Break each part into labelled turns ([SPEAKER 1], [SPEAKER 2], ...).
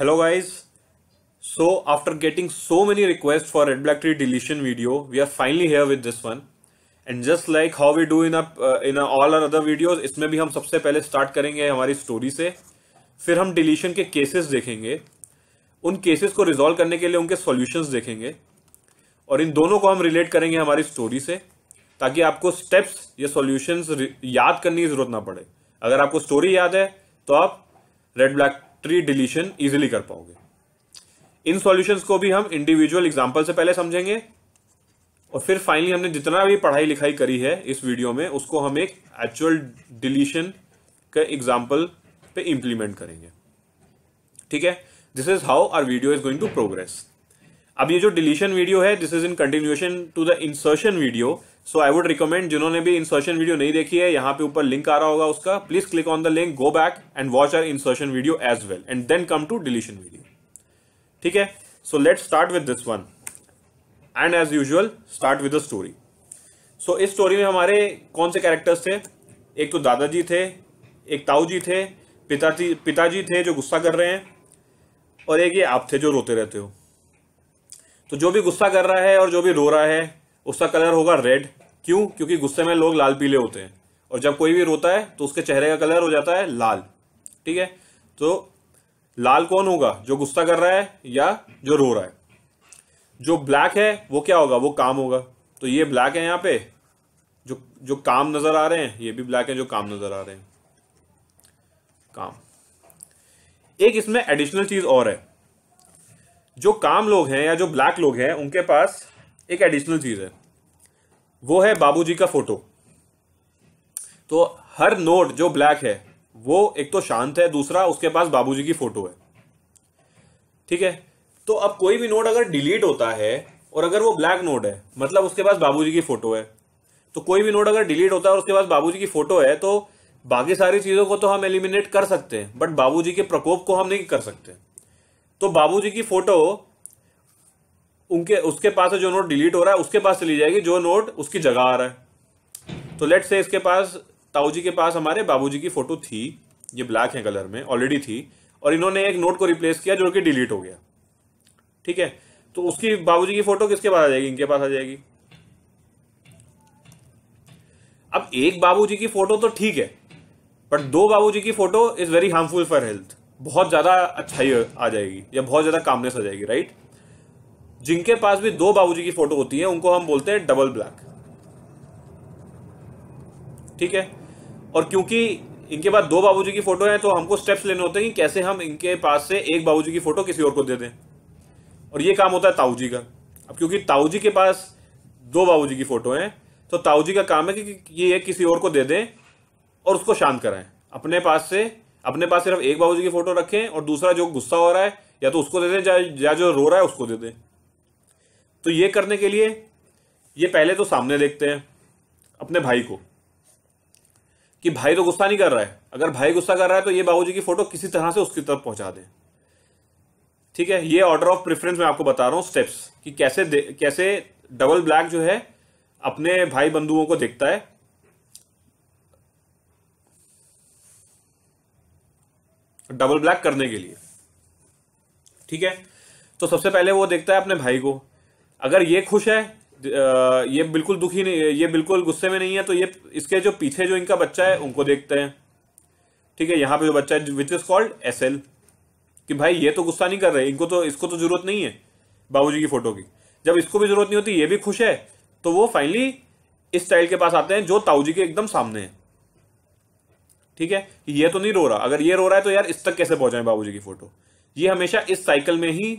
[SPEAKER 1] hello guys so after getting so many requests for red black tree deletion video we are finally here with this one and just like how we do in a uh, in a, all our other videos इसमें भी हम सबसे पहले start करेंगे हमारी story से फिर हम deletion के cases देखेंगे उन cases को resolve करने के लिए उनके solutions देखेंगे और इन दोनों को हम relate करेंगे हमारी story से ताकि आपको steps या solutions याद करने की जरूरत ना पड़े अगर आपको story याद है तो आप red black tree deletion easily कर पाओगे इन सॉल्यूशंस को भी हम इंडिविजुअल एग्जांपल से पहले समझेंगे और फिर फाइनली हमने जितना भी पढ़ाई लिखाई करी है इस वीडियो में उसको हम एक एक्चुअल डिलीशन का एग्जाम्पल पे इम्प्लीमेंट करेंगे ठीक है this is how our video is going to progress अब ये जो डिलीशन वीडियो है this is in continuation to the insertion video so I would recommend जिन्होंने भी इंसर्शन वीडियो नहीं देखी है यहाँ पे ऊपर लिंक आ रहा होगा उसका please click on the link go back and watch our insertion video as well and then come to deletion video ठीक है so let start with this one and as usual start with the story so इस story में हमारे कौन से characters थे एक तो दादाजी थे एक ताऊ जी थे पिताजी पिताजी थे जो गुस्सा कर रहे हैं और एक ये आप थे जो रोते रहते हो तो जो भी गुस्सा कर रहा है और जो भी रो रहा है उसका कलर होगा रेड क्यों क्योंकि गुस्से में लोग लाल पीले होते हैं और जब कोई भी रोता है तो उसके चेहरे का कलर हो जाता है लाल ठीक है तो लाल कौन होगा जो गुस्सा कर रहा है या जो रो रहा है जो ब्लैक है वो क्या होगा वो काम होगा तो ये ब्लैक है यहाँ पे जो जो काम नजर आ रहे हैं ये भी ब्लैक है जो काम नजर आ रहे हैं काम एक इसमें एडिशनल चीज और है जो काम लोग हैं या जो ब्लैक लोग हैं उनके पास एक एडिशनल चीज है वो है बाबूजी का फोटो तो हर नोट जो ब्लैक है वो एक तो शांत है दूसरा उसके पास बाबूजी की फोटो है ठीक है तो अब कोई भी नोट अगर डिलीट होता है और अगर वो ब्लैक नोट है मतलब उसके पास बाबूजी की फोटो है तो कोई भी नोट अगर डिलीट होता है और उसके पास बाबूजी की फोटो है तो बाकी सारी चीजों को तो हम एलिमिनेट कर सकते हैं बट बाबूजी के प्रकोप को हम नहीं कर सकते तो बाबूजी की फोटो उनके उसके पास जो नोट डिलीट हो रहा है उसके पास चली जाएगी जो नोट उसकी जगह आ रहा है तो लेट से इसके पास ताऊ जी के पास हमारे जी की फोटो थी ये ब्लैक है कलर में ऑलरेडी थी और इन्होंने एक नोट को रिप्लेस किया जो कि डिलीट हो गया ठीक है तो उसकी बाबूजी की फोटो किसके पास आ जाएगी इनके पास आ जाएगी अब एक बाबूजी की फोटो तो ठीक है बट दो बाबूजी की photo is very harmful for health बहुत ज्यादा अच्छाई आ जाएगी या बहुत ज्यादा कामनेस आ जाएगी राइट जिनके पास भी दो बाबूजी की फोटो होती है उनको हम बोलते हैं डबल ब्लैक ठीक है और क्योंकि इनके पास दो बाबूजी की फोटो है तो हमको स्टेप्स लेने होते हैं कि कैसे हम इनके पास से एक बाबूजी की फोटो किसी और को दे दें और ये काम होता है ताऊजी का अब क्योंकि ताऊजी के पास दो बाबूजी की फोटो है तो ताऊजी का काम है कि ये एक किसी और को दे दें और उसको शांत कराएं अपने पास से अपने पास सिर्फ एक बाबूजी की फोटो रखें और दूसरा जो गुस्सा हो रहा है या तो उसको दे दें या जो रो रहा है उसको दे दें तो ये करने के लिए ये पहले तो सामने देखते हैं अपने भाई को कि भाई तो गुस्सा नहीं कर रहा है अगर भाई गुस्सा कर रहा है तो ये बाबूजी की फोटो किसी तरह से उसकी तरफ पहुंचा दें ठीक है ये ऑर्डर ऑफ प्रेफरेंस मैं आपको बता रहा हूं स्टेप्स कि कैसे कैसे डबल ब्लैक जो है अपने भाई बंधुओं को देखता है डबल ब्लैक करने के लिए ठीक है तो सबसे पहले वो देखता है अपने भाई को अगर ये खुश है ये बिल्कुल दुखी नहीं ये बिल्कुल गुस्से में नहीं है तो ये इसके जो पीछे जो इनका बच्चा है उनको देखते हैं ठीक है यहाँ पे जो बच्चा है which is called S L कि भाई ये तो गुस्सा नहीं कर रहे इनको तो इसको तो जरूरत नहीं है बाबूजी की फोटो की जब इसको भी जरूरत नहीं होती ये भी खुश है तो वो फाइनली इस स्टाइल के पास आते हैं जो ताऊजी के एकदम सामने है ठीक है ये तो नहीं रो रहा अगर ये रो रहा है तो यार इस तक कैसे पहुंचाएं बाबूजी की फोटो ये हमेशा इस साइकिल में ही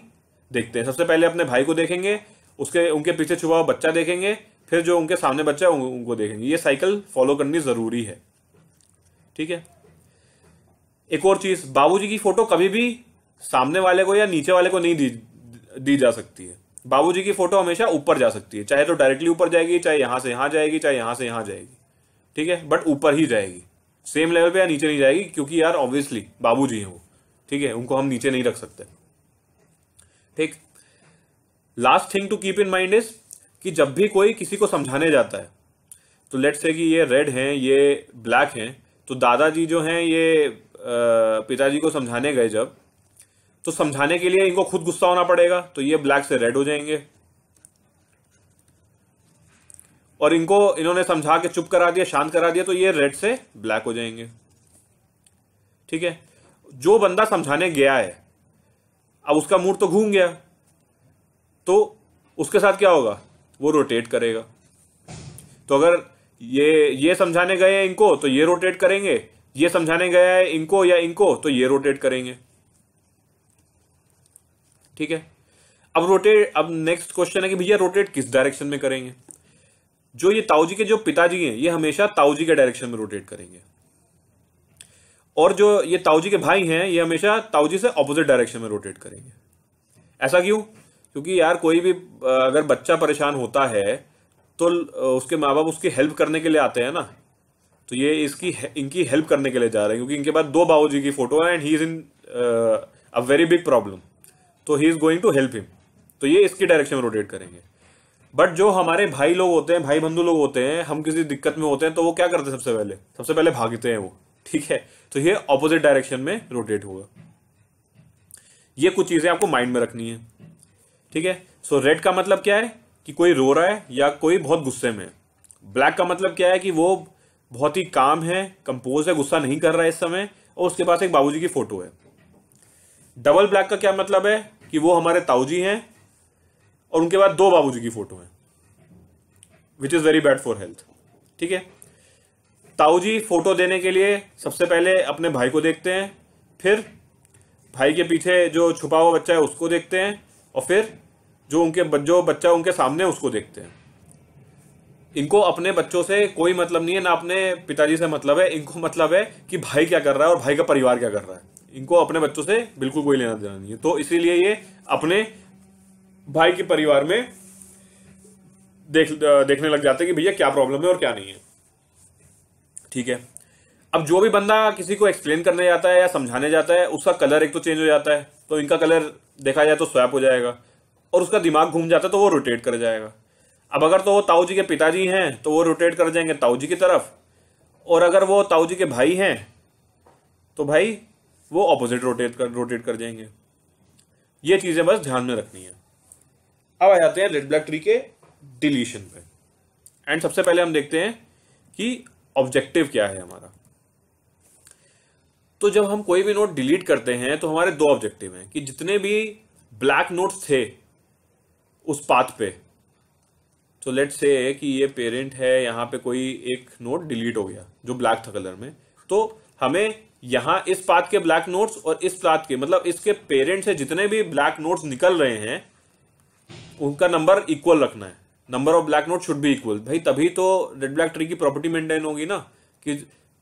[SPEAKER 1] देखते हैं सबसे पहले अपने भाई को देखेंगे उसके उनके पीछे छुपा हुआ बच्चा देखेंगे फिर जो उनके सामने बच्चा है उनको देखेंगे ये साइकिल फॉलो करनी ज़रूरी है ठीक है एक और चीज़ बाबूजी की फ़ोटो कभी भी सामने वाले को या नीचे वाले को नहीं दी दी जा सकती है बाबूजी की फ़ोटो हमेशा ऊपर जा सकती है चाहे तो डायरेक्टली ऊपर जाएगी चाहे यहां से यहां जाएगी चाहे यहां से यहां जाएगी ठीक है बट ऊपर ही जाएगी सेम लेवल पे या नीचे नहीं जाएगी क्योंकि यार ऑब्वियसली बाबूजी हैं वो ठीक है उनको हम नीचे नहीं रख सकते ठीक last thing to keep in mind is कि जब भी कोई किसी को समझाने जाता है तो लेट्स है कि ये रेड हैं ये ब्लैक हैं तो दादाजी जो हैं ये पिताजी को समझाने गए जब तो समझाने के लिए इनको खुद गुस्सा होना पड़ेगा तो ये ब्लैक से रेड हो जाएंगे और इनको इन्होंने समझा के चुप करा दिया शांत करा दिया तो ये रेड से ब्लैक हो जाएंगे ठीक है जो बंदा समझाने गया है अब उसका मूड तो घूम गया तो उसके साथ क्या होगा वो रोटेट करेगा तो अगर ये ये समझाने गए हैं इनको तो ये रोटेट करेंगे ये समझाने गया है इनको या इनको तो ये रोटेट करेंगे ठीक है अब रोटेट अब नेक्स्ट क्वेश्चन है कि भैया रोटेट किस डायरेक्शन में करेंगे जो ये ताऊजी के जो पिताजी हैं ये हमेशा ताऊजी के डायरेक्शन में रोटेट करेंगे और जो ये ताऊजी के भाई हैं ये हमेशा ताऊजी से ऑपोजिट डायरेक्शन में रोटेट करेंगे ऐसा क्यों क्योंकि यार कोई भी अगर बच्चा परेशान होता है तो उसके माँ बाप उसकी हेल्प करने के लिए आते हैं ना तो ये इसकी इनकी हेल्प करने के लिए जा रहे हैं क्योंकि इनके पास दो बाबूजी की फोटो है and he is in a very big problem तो he is going to help him तो ये इसकी डायरेक्शन में रोटेट करेंगे बट जो हमारे भाई लोग होते हैं भाई बंधु लोग होते हैं हम किसी दिक्कत में होते हैं तो वो क्या करते हैं सबसे पहले सबसे पहले भागते हैं वो ठीक है तो ये ऑपोजिट डायरेक्शन में रोटेट होगा ये कुछ चीजें आपको माइंड में रखनी है ठीक है सो रेड का मतलब क्या है कि कोई रो रहा है या कोई बहुत गुस्से में है ब्लैक का मतलब क्या है कि वो बहुत ही काम है कंपोज है गुस्सा नहीं कर रहा है इस समय और उसके पास एक बाबूजी की फोटो है डबल ब्लैक का क्या मतलब है कि वो हमारे ताऊजी हैं और उनके बाद दो बाबूजी की फोटो है which is very bad for health ठीक है ताऊजी फोटो देने के लिए सबसे पहले अपने भाई को देखते हैं फिर भाई के पीछे जो छुपा हुआ बच्चा है उसको देखते हैं और फिर जो उनके जो बच्चा उनके सामने उसको देखते हैं इनको अपने बच्चों से कोई मतलब नहीं है ना अपने पिताजी से मतलब है इनको मतलब है कि भाई क्या कर रहा है और भाई का परिवार क्या कर रहा है इनको अपने बच्चों से बिल्कुल कोई लेना देना नहीं है तो इसीलिए ये अपने भाई के परिवार में देख देखने लग जाते हैं कि भैया क्या प्रॉब्लम है और क्या नहीं है ठीक है अब जो भी बंदा किसी को एक्सप्लेन करने जाता है या समझाने जाता है उसका कलर एक तो चेंज हो जाता है तो इनका कलर देखा जाए तो स्वैप हो जाएगा और उसका दिमाग घूम जाता है तो वो रोटेट कर जाएगा अब अगर तो वो ताऊ जी के पिताजी हैं तो वो रोटेट कर जाएंगे ताऊ जी की तरफ और अगर वो ताऊ जी के भाई हैं तो भाई वो ऑपोजिट रोटेट कर रोटेट कर जाएंगे ये चीज़ें बस ध्यान में रखनी है अब आ जाते हैं रेड ब्लैक ट्री के डिलीशन पे एंड सबसे पहले हम देखते हैं कि ऑब्जेक्टिव क्या है हमारा तो जब हम कोई भी नोट डिलीट करते हैं तो हमारे दो ऑब्जेक्टिव हैं कि जितने भी ब्लैक नोट्स थे उस पाथ पे तो लेट से कि ये पेरेंट है यहां पे कोई एक नोट डिलीट हो गया जो ब्लैक था कलर में तो हमें यहां इस पाथ के ब्लैक नोट्स और इस पाथ के मतलब इसके पेरेंट से जितने भी ब्लैक नोट्स निकल रहे हैं उनका नंबर इक्वल रखना है number of black node should भी इक्वल भाई तभी तो रेड ब्लैक ट्री की प्रॉपर्टी मेंटेन होगी ना कि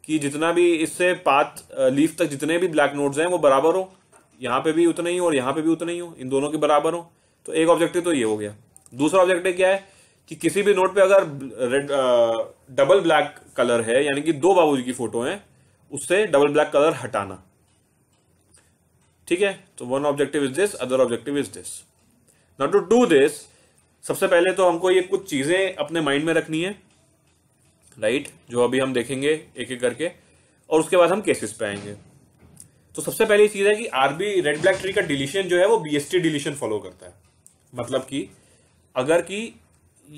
[SPEAKER 1] कि जितना भी इससे पात लीफ तक जितने भी ब्लैक नोट्स हैं वो बराबर हो यहाँ पे भी उतना ही हो और यहाँ पे भी उतना ही हो इन दोनों के बराबर हो तो एक ऑब्जेक्टिव तो ये हो गया दूसरा ऑब्जेक्टिव क्या है कि किसी भी नोट पे अगर रेड डबल ब्लैक कलर है यानी कि दो बाबूजी की फोटो है उससे डबल ब्लैक कलर हटाना ठीक है तो one objective is this other objective is this not to do this सबसे पहले तो हमको ये कुछ चीजें अपने माइंड में रखनी है राइट जो अभी हम देखेंगे एक एक करके और उसके बाद हम केसेस पे आएंगे तो सबसे पहली चीज़ है कि आरबी रेड ब्लैक ट्री का डिलीशन जो है वो बीएसटी डिलीशन फॉलो करता है मतलब कि अगर कि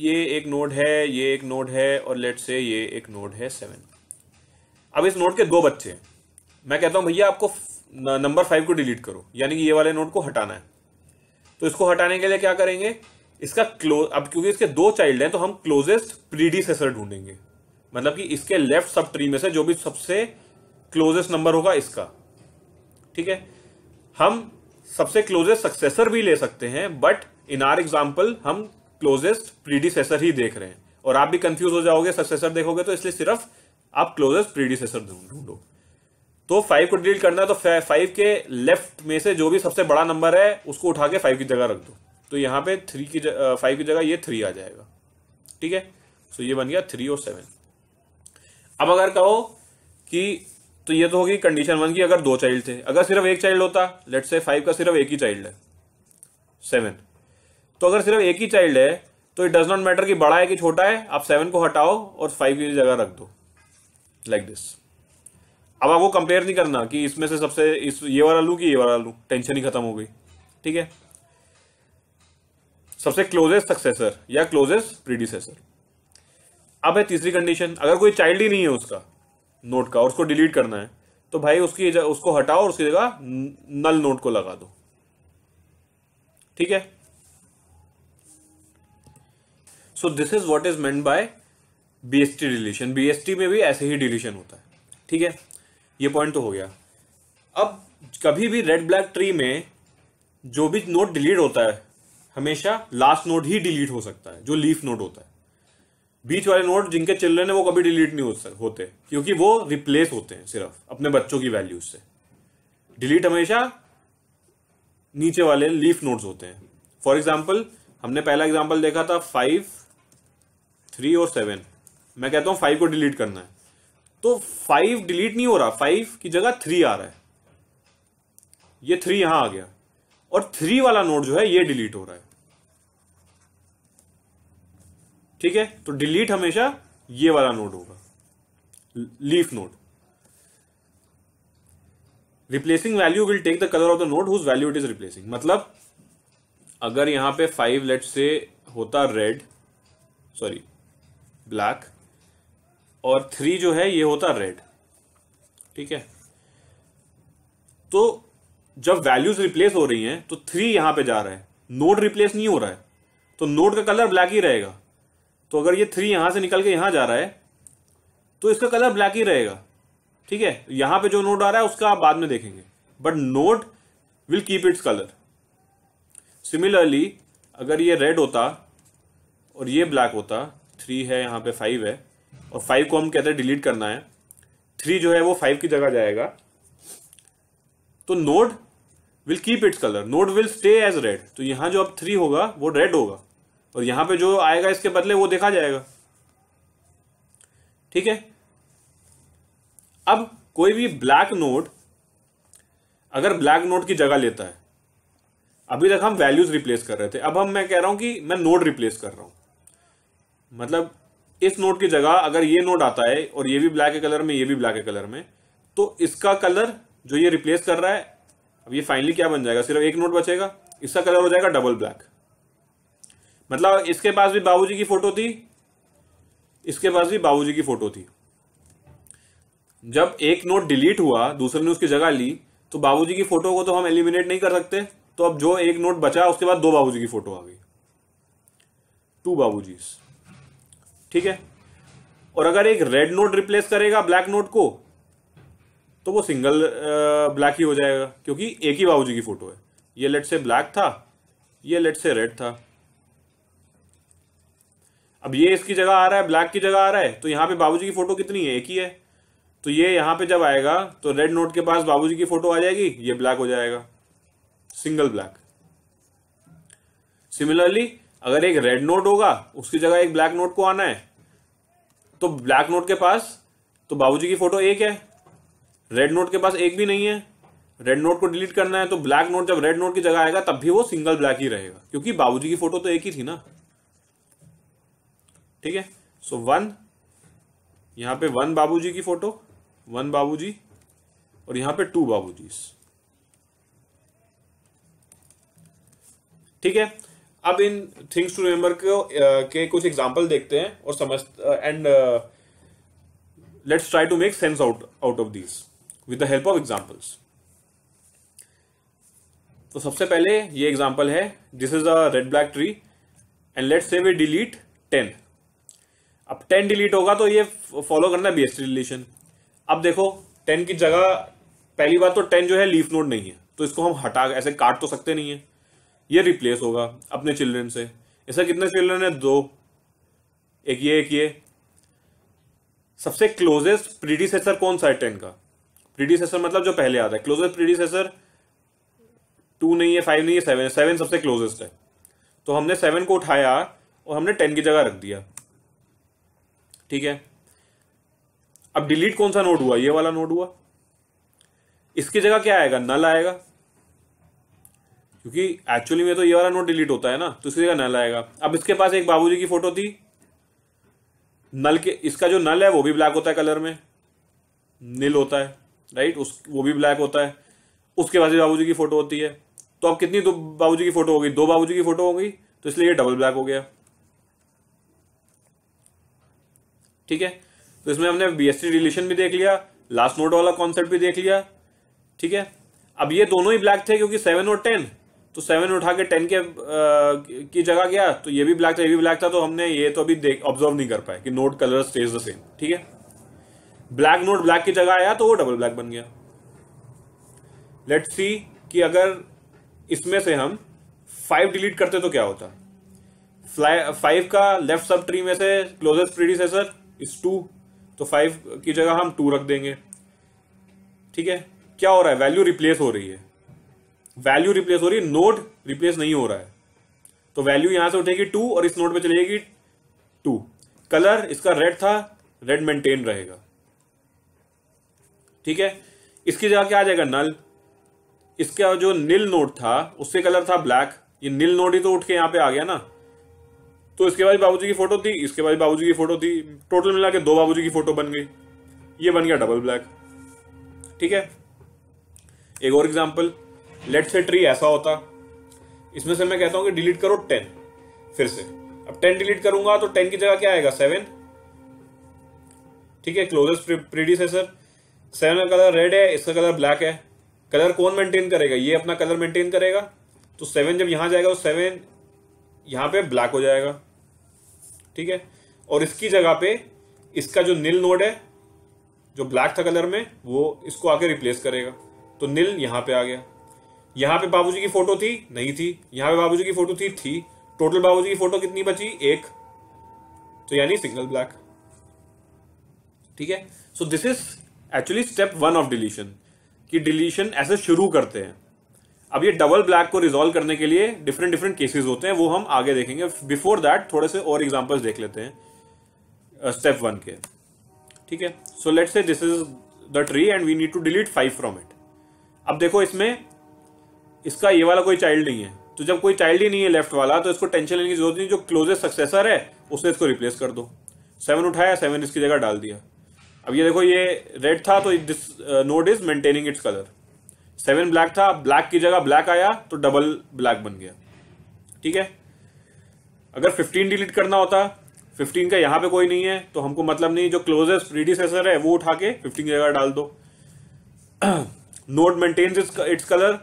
[SPEAKER 1] ये एक नोड है ये एक नोड है और लेट से ये एक नोड है सेवन अब इस नोड के दो बच्चे हैं मैं कहता हूं भैया आपको नंबर फाइव को डिलीट करो यानी कि ये वाले नोड को हटाना है तो इसको हटाने के लिए क्या करेंगे इसका क्लोज अब क्योंकि इसके दो चाइल्ड हैं तो हम क्लोजेस्ट प्रीडिसेसर ढूंढेंगे मतलब कि इसके लेफ्ट सब ट्री में से जो भी सबसे क्लोजेस्ट नंबर होगा इसका ठीक है हम सबसे क्लोजेस्ट सक्सेसर भी ले सकते हैं बट इन आर एग्जाम्पल हम क्लोजेस्ट प्रीडिसेसर ही देख रहे हैं और आप भी कंफ्यूज हो जाओगे सक्सेसर देखोगे तो इसलिए सिर्फ आप क्लोजेस्ट प्रीडिसेसर ढूंढो तो फाइव को डिलीट करना है तो फाइव के लेफ्ट में से जो भी सबसे बड़ा नंबर है उसको उठा के फाइव की जगह रख दो तो यहां पे थ्री की फाइव की जगह ये थ्री आ जाएगा ठीक है सो ये बन गया थ्री और सेवन अब अगर कहो कि तो ये तो होगी कंडीशन वन की अगर दो चाइल्ड थे अगर सिर्फ एक चाइल्ड होता लेट से फाइव का सिर्फ एक ही चाइल्ड है सेवन तो अगर सिर्फ एक ही चाइल्ड है तो इट डज नॉट मैटर कि बड़ा है कि छोटा है आप सेवन को हटाओ और फाइव की जगह रख दो लाइक like दिस अब आपको कंपेयर नहीं करना कि इसमें से सबसे इस ये वाला लूँ कि ये वाला लूँ टेंशन ही खत्म हो गई ठीक है सबसे क्लोजेस्ट सक्सेसर या क्लोजेस्ट प्रीडिसेसर अब है तीसरी कंडीशन अगर कोई चाइल्ड ही नहीं है उसका नोट का और उसको डिलीट करना है तो भाई उसकी उसको हटाओ और उसकी जगह नल नोट को लगा दो ठीक है so this is what is meant by BST deletion BST में भी ऐसे ही डिलीशन होता है ठीक है ये पॉइंट तो हो गया अब कभी भी रेड ब्लैक ट्री में जो भी नोट डिलीट होता है हमेशा लास्ट नोट ही डिलीट हो सकता है जो लीफ नोट होता है बीच वाले नोट जिनके चिल्ड्रेन है वो कभी डिलीट नहीं हो होते क्योंकि वो रिप्लेस होते हैं सिर्फ अपने बच्चों की वैल्यूज से डिलीट हमेशा नीचे वाले लीफ नोट्स होते हैं फॉर एग्जाम्पल हमने पहला एग्जाम्पल देखा था फाइव थ्री और सेवन मैं कहता हूँ फाइव को डिलीट करना है तो फाइव डिलीट नहीं हो रहा फाइव की जगह थ्री आ रहा है ये थ्री यहां आ गया और थ्री वाला नोट जो है ये डिलीट हो रहा है ठीक है तो डिलीट हमेशा ये वाला नोड होगा leaf node replacing value will take the colour of the node whose value it is replacing मतलब अगर यहां पे फाइव लेट से होता रेड सॉरी ब्लैक और थ्री जो है ये होता रेड ठीक है तो जब वैल्यूज रिप्लेस हो रही हैं तो थ्री यहां पे जा रहा है नोड रिप्लेस नहीं हो रहा है तो नोड का कलर ब्लैक ही रहेगा तो अगर ये थ्री यहाँ से निकल के यहाँ जा रहा है तो इसका कलर ब्लैक ही रहेगा ठीक है यहाँ पे जो नोट आ रहा है उसका आप बाद में देखेंगे but node will keep its colour similarly अगर ये रेड होता और ये ब्लैक होता थ्री है यहाँ पे फाइव है और फाइव को हम कहते हैं डिलीट करना है थ्री जो है वो फाइव की जगह जाएगा तो node will keep its colour node will stay as red तो यहां जो अब थ्री होगा वो रेड होगा और यहाँ पे जो आएगा इसके बदले वो देखा जाएगा ठीक है अब कोई भी ब्लैक नोट अगर ब्लैक नोट की जगह लेता है अभी तक हम वैल्यूज रिप्लेस कर रहे थे अब हम मैं कह रहा हूं कि मैं नोट रिप्लेस कर रहा हूं मतलब इस नोट की जगह अगर ये नोट आता है और ये भी ब्लैक के कलर में ये भी ब्लैक के कलर में तो इसका कलर जो ये रिप्लेस कर रहा है अब ये फाइनली क्या बन जाएगा सिर्फ एक नोट बचेगा इसका कलर हो जाएगा डबल ब्लैक मतलब इसके पास भी बाबूजी की फोटो थी इसके पास भी बाबूजी की फोटो थी जब एक नोट डिलीट हुआ दूसरे ने उसकी जगह ली तो बाबूजी की फोटो को तो हम एलिमिनेट नहीं कर सकते तो अब जो एक नोट बचा उसके बाद दो बाबूजी की फोटो आ गई टू बाबू ठीक है और अगर एक रेड नोट रिप्लेस करेगा ब्लैक नोट को तो वो सिंगल ब्लैक ही हो जाएगा क्योंकि एक ही बाबूजी की फोटो है ये लेट से ब्लैक था ये लेट से रेड था अब ये इसकी जगह आ रहा है ब्लैक की जगह आ रहा है तो यहाँ पे बाबूजी की फोटो कितनी है एक ही है तो ये यहाँ पे जब आएगा तो रेड नोट के पास बाबूजी की फोटो आ जाएगी ये ब्लैक हो जाएगा सिंगल ब्लैक सिमिलरली अगर एक रेड नोट होगा उसकी जगह एक ब्लैक नोट को आना है तो ब्लैक नोट के पास तो बाबूजी की फोटो एक है रेड नोट के पास एक भी नहीं है रेड नोट को डिलीट करना है तो ब्लैक नोट जब रेड नोट की जगह आएगा तब भी वो सिंगल ब्लैक ही रहेगा क्योंकि बाबूजी की फोटो तो एक ही थी ना ठीक है सो वन यहां पे वन बाबूजी की फोटो वन बाबूजी और यहां पे टू बाबूजी ठीक है अब इन थिंग्स टू रिमेम्बर को के कुछ एग्जाम्पल देखते हैं और समझ and let's try to make sense out out of this with the help of examples तो सबसे पहले ये एग्जाम्पल है this is a red black tree and let's say we delete ten अब टेन डिलीट होगा तो ये फॉलो करना बी एस रिलेशन अब देखो टेन की जगह पहली बात तो टेन जो है लीफ नोड नहीं है तो इसको हम हटा ऐसे काट तो सकते नहीं है ये रिप्लेस होगा अपने चिल्ड्रन से ऐसा कितने चिल्ड्रन है दो एक ये एक ये सबसे क्लोजेस्ट प्रीडिसेसर कौन सा है टेन का प्रीडिसेसर मतलब जो पहले आता है क्लोजेस्ट प्रीडिसेसर टू नहीं है फाइव नहीं है सेवन सेवन सबसे क्लोजेस्ट है तो हमने सेवन को उठाया और हमने टेन की जगह रख दिया ठीक है अब डिलीट कौन सा नोड हुआ ये वाला नोड हुआ इसकी जगह क्या आएगा नल आएगा क्योंकि एक्चुअली में तो ये वाला नोट डिलीट होता है ना तो इसकी जगह नल आएगा अब इसके पास एक बाबूजी की फोटो थी नल के इसका जो नल है वो भी ब्लैक होता है कलर में नील होता है राइट उस वो भी ब्लैक होता है उसके पास भी बाबूजी की फोटो होती है तो अब कितनी दो बाबूजी की फोटो होगी दो बाबूजी की फोटो होगी तो इसलिए ये डबल ब्लैक हो गया ठीक है तो इसमें हमने बी रिलेशन भी देख लिया लास्ट नोट वाला कॉन्सेप्ट भी देख लिया ठीक है अब ये दोनों ही ब्लैक थे क्योंकि सेवन और टेन तो सेवन उठा के टेन के आ, की जगह गया तो ये भी ब्लैक था ये भी ब्लैक था तो हमने ये तो अभी देख ऑब्जर्व नहीं कर पाए कि node colour stays the same ठीक है ब्लैक नोट ब्लैक की जगह आया तो वो डबल ब्लैक बन गया लेट सी कि अगर इसमें से हम फाइव डिलीट करते तो क्या होता फाइव का लेफ्ट सब ट्री में से क्लोजेस्ट प्रीडिसेसर इज टू तो फाइव की जगह हम टू रख देंगे ठीक है क्या हो रहा है वैल्यू रिप्लेस हो रही है वैल्यू रिप्लेस हो रही है नोड रिप्लेस नहीं हो रहा है तो वैल्यू यहां से उठेगी टू और इस नोड पे चलेगी टू कलर इसका रेड था रेड मेंटेन रहेगा ठीक है इसकी जगह क्या आ जाएगा नल इसका जो नील नोड था उससे कलर था ब्लैक ये नील नोड ही तो उठ के यहां पे आ गया ना तो इसके बाद बाबूजी की फोटो थी इसके बाद बाबूजी की फोटो थी टोटल मिला के दो बाबूजी की फोटो बन गई ये बन गया डबल ब्लैक ठीक है एक और एग्जाम्पल लेट से ट्री ऐसा होता इसमें से मैं कहता हूं कि डिलीट करो टेन फिर से अब टेन डिलीट करूंगा तो टेन की जगह क्या आएगा सेवन ठीक है क्लोजेस्ट सर सेवन का कलर रेड है इसका कलर ब्लैक है कलर कौन मेंटेन करेगा ये अपना कलर मेंटेन करेगा तो सेवन जब यहां जाएगा तो सेवन यहां पे ब्लैक हो जाएगा ठीक है और इसकी जगह पे इसका जो नील नोड है जो ब्लैक था कलर में वो इसको आके रिप्लेस करेगा तो नील यहाँ पे आ गया यहाँ पे बाबूजी की फोटो थी नहीं थी यहाँ पे बाबूजी की फोटो थी थी टोटल बाबूजी की फोटो कितनी बची एक तो यानी सिग्नल ब्लैक ठीक है so this is actually step one of deletion कि डिलीशन ऐसे शुरू करते हैं अब ये डबल ब्लैक को रिजोल्व करने के लिए डिफरेंट डिफरेंट केसेस होते हैं वो हम आगे देखेंगे बिफोर दैट थोड़े से और एग्जाम्पल्स देख लेते हैं स्टेप uh, वन के ठीक है so let's say this is the tree and we need to delete five from it अब देखो इसमें इसका ये वाला कोई चाइल्ड नहीं है तो जब कोई चाइल्ड ही नहीं है लेफ्ट वाला तो इसको टेंशन लेने की जरूरत नहीं जो क्लोजेस्ट सक्सेसर है उसने इसको रिप्लेस कर दो सेवन उठाया सेवन इसकी जगह डाल दिया अब ये देखो ये रेड था तो this node is maintaining its colour seven black था ब्लैक की जगह ब्लैक आया तो डबल ब्लैक बन गया ठीक है अगर फिफ्टीन डिलीट करना होता फिफ्टीन का यहां पे कोई नहीं है तो हमको मतलब नहीं जो क्लोजेस्ट प्रीडिसेसर है वो उठा के फिफ्टीन की जगह डाल दो नोट मेंटेन्स इट्स कलर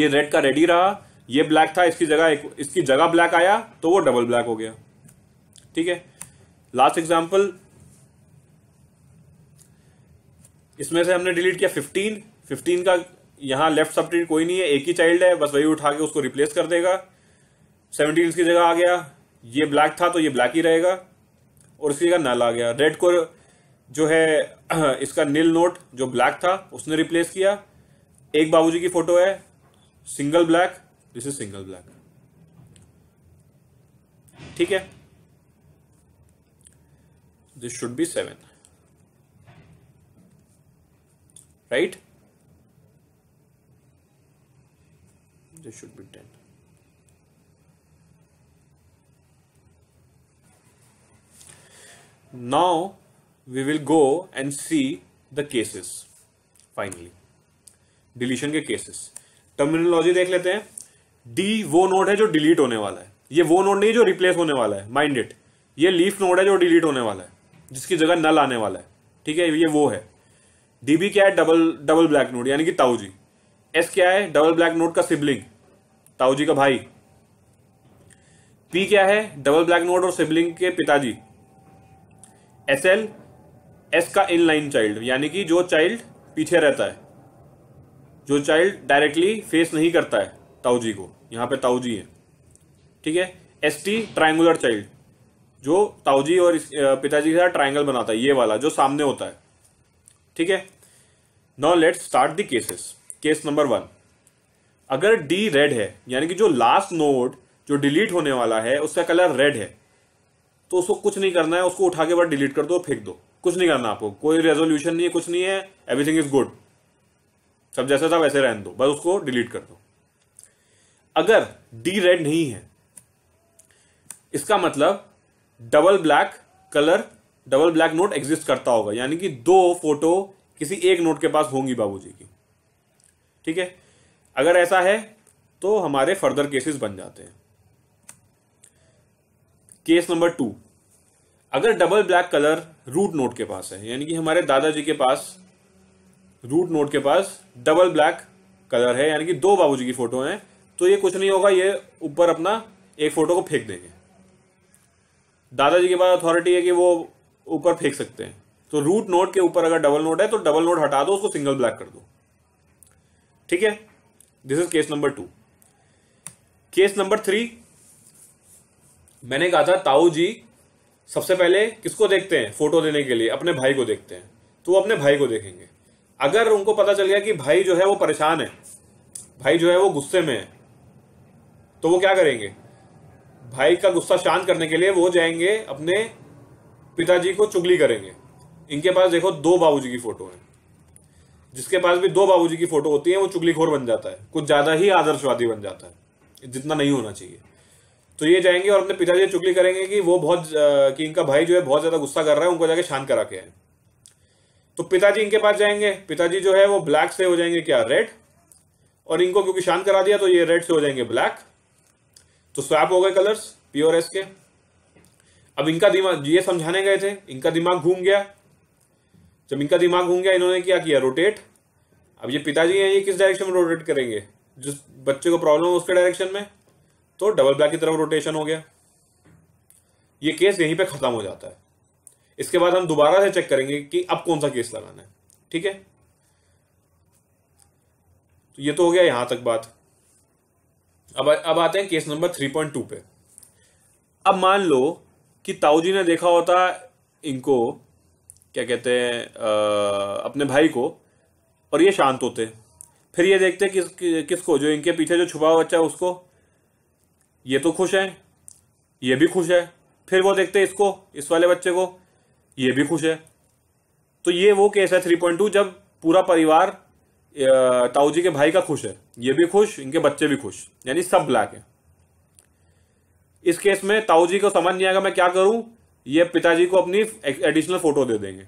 [SPEAKER 1] ये रेड का रेडी रहा ये ब्लैक था इसकी जगह इसकी जगह ब्लैक आया तो वो डबल ब्लैक हो गया ठीक है लास्ट एग्जाम्पल इसमें से हमने डिलीट किया फिफ्टीन फिफ्टीन का यहाँ लेफ्ट सब कोई नहीं है एक ही चाइल्ड है बस वही उठा के उसको रिप्लेस कर देगा सेवनटीन की जगह आ गया ये ब्लैक था तो ये ब्लैक ही रहेगा और उसकी जगह नल आ गया रेड को जो है इसका नील नोट जो ब्लैक था उसने रिप्लेस किया एक बाबूजी की फोटो है single black this is single black ठीक है this should be seven right they should be 10 now we will go and see the cases finally deletion के केसेस टर्मिनोलॉजी देख लेते हैं डी वो नोड है जो डिलीट होने वाला है ये वो नोड नहीं जो रिप्लेस होने वाला है माइंड इट ये लीफ नोड है जो डिलीट होने वाला है जिसकी जगह नल आने वाला है ठीक है ये वो है डीबी क्या है डबल डबल ब्लैक नोड यानी कि ताऊ एस क्या है डबल ब्लैक नोड का सिबलिंग ताऊजी का भाई पी क्या है डबल ब्लैक नोट और सिबलिंग के पिताजी एस एल एस का इन लाइन चाइल्ड यानी कि जो चाइल्ड पीछे रहता है जो चाइल्ड डायरेक्टली फेस नहीं करता है ताऊजी को यहां पे ताऊजी है ठीक है एस टी ट्राइंगुलर चाइल्ड जो ताऊजी और पिताजी के साथ ट्राइंगल बनाता है ये वाला जो सामने होता है ठीक है no let's start the cases case number one अगर डी रेड है यानी कि जो लास्ट नोड जो डिलीट होने वाला है उसका कलर रेड है तो उसको कुछ नहीं करना है उसको उठा के बाद डिलीट कर दो फेंक दो कुछ नहीं करना आपको कोई रेजोल्यूशन नहीं है कुछ नहीं है एवरीथिंग इज गुड सब जैसा था वैसे रहने दो बस उसको डिलीट कर दो अगर डी रेड नहीं है इसका मतलब double black colour double black node exist करता होगा यानी कि दो फोटो किसी एक नोट के पास होंगी बाबूजी की ठीक है अगर ऐसा है तो हमारे फर्दर केसेस बन जाते हैं केस नंबर टू अगर double black colour root node के पास है यानी कि हमारे दादाजी के पास रूट नोट के पास डबल ब्लैक कलर है यानी कि दो बाबूजी की फोटो है तो ये कुछ नहीं होगा ये ऊपर अपना एक फोटो को फेंक देंगे दादाजी के पास अथॉरिटी है कि वो ऊपर फेंक सकते हैं तो रूट नोट के ऊपर अगर डबल नोट है तो डबल नोट हटा दो उसको सिंगल ब्लैक कर दो ठीक है this is case number two case number three मैंने कहा था ताऊ जी सबसे पहले किसको देखते हैं फोटो देने के लिए अपने भाई को देखते हैं तो वो अपने भाई को देखेंगे अगर उनको पता चल गया कि भाई जो है वो परेशान है भाई जो है वो गुस्से में है तो वो क्या करेंगे भाई का गुस्सा शांत करने के लिए वो जाएंगे अपने पिताजी को चुगली करेंगे इनके पास देखो दो बाबूजी की फोटो है जिसके पास भी दो बाबूजी की फोटो होती है वो चुगलीखोर बन जाता है कुछ ज्यादा ही आदर्शवादी बन जाता है जितना नहीं होना चाहिए तो ये जाएंगे और अपने पिताजी चुगली करेंगे कि वो बहुत कि इनका भाई जो है बहुत ज्यादा गुस्सा कर रहा है उनको जाके शांत करा के आए तो पिताजी इनके पास जाएंगे पिताजी जो है वो ब्लैक से हो जाएंगे क्या रेड और इनको क्योंकि शांत करा दिया तो ये रेड से हो जाएंगे ब्लैक तो स्वैप हो गए कलर्स प्योर एस के अब इनका दिमाग ये समझाने गए थे इनका दिमाग घूम गया जब इनका दिमाग घूम गया इन्होंने क्या किया रोटेट अब ये पिताजी हैं ये किस डायरेक्शन में रोटेट करेंगे जिस बच्चे को प्रॉब्लम है उसके डायरेक्शन में तो डबल ब्लैक की तरफ रोटेशन हो गया ये केस यहीं पे ख़त्म हो जाता है इसके बाद हम दोबारा से चेक करेंगे कि अब कौन सा केस लगाना है ठीक है तो ये तो हो गया यहां तक बात अब अब आते हैं case number three point two पे अब मान लो कि ताऊ जी ने देखा होता इनको क्या कहते हैं अपने भाई को और ये शांत होते फिर ये देखते किस कि, किसको जो इनके पीछे जो छुपा हुआ बच्चा है उसको ये तो खुश है ये भी खुश है फिर वो देखते इसको इस वाले बच्चे को ये भी खुश है तो ये वो केस है थ्री पॉइंट टू जब पूरा परिवार ताऊ जी के भाई का खुश है ये भी खुश इनके बच्चे भी खुश यानी सब ब्लैक है इस केस में ताऊ जी को समझ नहीं आएगा मैं क्या करूं ये पिताजी को अपनी एडिशनल फोटो दे देंगे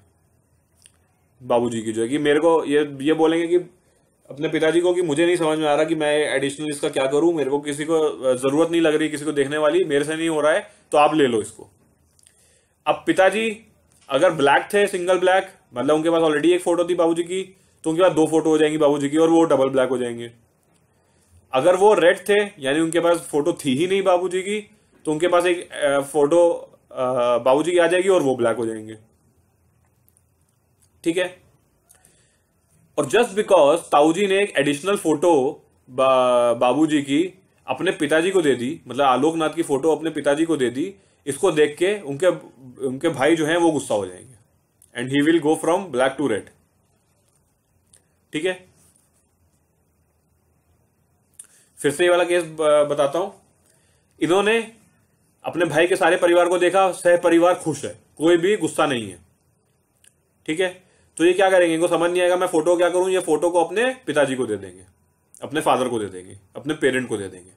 [SPEAKER 1] बाबूजी की जो है कि मेरे को ये ये बोलेंगे कि अपने पिताजी को कि मुझे नहीं समझ में आ रहा कि मैं एडिशनल इसका क्या करूं मेरे को किसी को ज़रूरत नहीं लग रही किसी को देखने वाली मेरे से नहीं हो रहा है तो आप ले लो इसको अब पिताजी अगर ब्लैक थे सिंगल ब्लैक मतलब उनके पास ऑलरेडी एक फ़ोटो थी बाबूजी की तो उनके पास दो फोटो हो जाएंगी बाबूजी की और वो डबल ब्लैक हो जाएंगे अगर वो रेड थे यानी उनके पास फोटो थी ही नहीं बाबूजी की तो उनके पास एक फोटो बाबूजी की आ जाएगी और वो ब्लैक हो जाएंगे ठीक है और जस्ट बिकॉज ताऊजी ने एक एडिशनल फोटो बा, बाबूजी की अपने पिताजी को दे दी मतलब आलोकनाथ की फोटो अपने पिताजी को दे दी इसको देख के उनके उनके भाई जो हैं वो गुस्सा हो जाएंगे and he will go from black to red ठीक है फिर से ये वाला केस बताता हूं इन्होंने अपने भाई के सारे परिवार को देखा सह परिवार खुश है कोई भी गुस्सा नहीं है ठीक है तो ये क्या करेंगे इनको समझ नहीं आएगा मैं फोटो क्या करूं ये फोटो को अपने पिताजी को दे देंगे अपने फादर को दे देंगे अपने पेरेंट को दे देंगे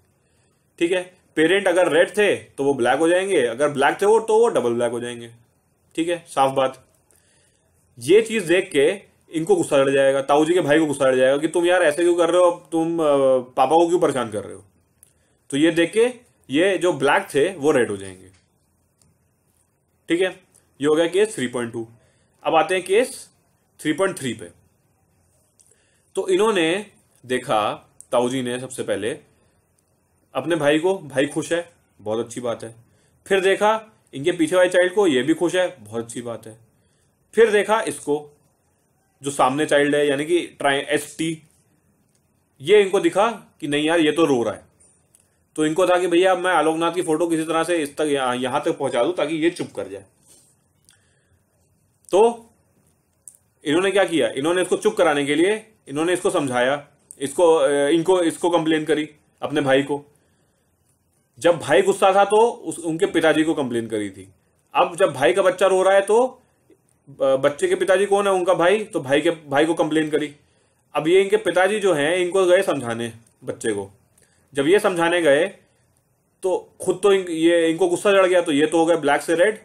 [SPEAKER 1] ठीक है पेरेंट अगर रेड थे तो वो ब्लैक हो जाएंगे अगर ब्लैक थे वो तो वो डबल ब्लैक हो जाएंगे ठीक है साफ बात ये चीज देख के इनको गुस्सा लड़ जाएगा ताऊ जी के भाई को गुस्सा लड़ जाएगा कि तुम यार ऐसे क्यों कर रहे हो तुम पापा को क्यों परेशान कर रहे हो तो ये देख के ये जो ब्लैक थे वो रेड हो जाएंगे ठीक है ये हो गया केस 3.2 अब आते हैं केस 3.3 पे तो इन्होंने देखा ताऊजी ने सबसे पहले अपने भाई को भाई खुश है बहुत अच्छी बात है फिर देखा इनके पीछे वाले चाइल्ड को ये भी खुश है बहुत अच्छी बात है फिर देखा इसको जो सामने चाइल्ड है यानी कि ट्राई एस टी ये इनको दिखा कि नहीं यार ये तो रो रहा है तो इनको था कि भैया मैं आलोकनाथ की फोटो किसी तरह से इस तक यहां तक पहुंचा दू ताकि ये चुप कर जाए तो इन्होंने क्या किया इन्होंने इसको चुप कराने के लिए इन्होंने इसको समझाया इसको इनको इसको कंप्लेन करी अपने भाई को जब भाई गुस्सा था तो उस उनके पिताजी को कंप्लेन करी थी अब जब भाई का बच्चा रो रहा है तो बच्चे के पिताजी कौन है उनका भाई तो भाई के भाई को कंप्लेन करी अब ये इनके पिताजी जो हैं इनको गए समझाने बच्चे को जब ये समझाने गए तो खुद तो ये इनको गुस्सा चढ़ गया तो ये तो हो गया ब्लैक से रेड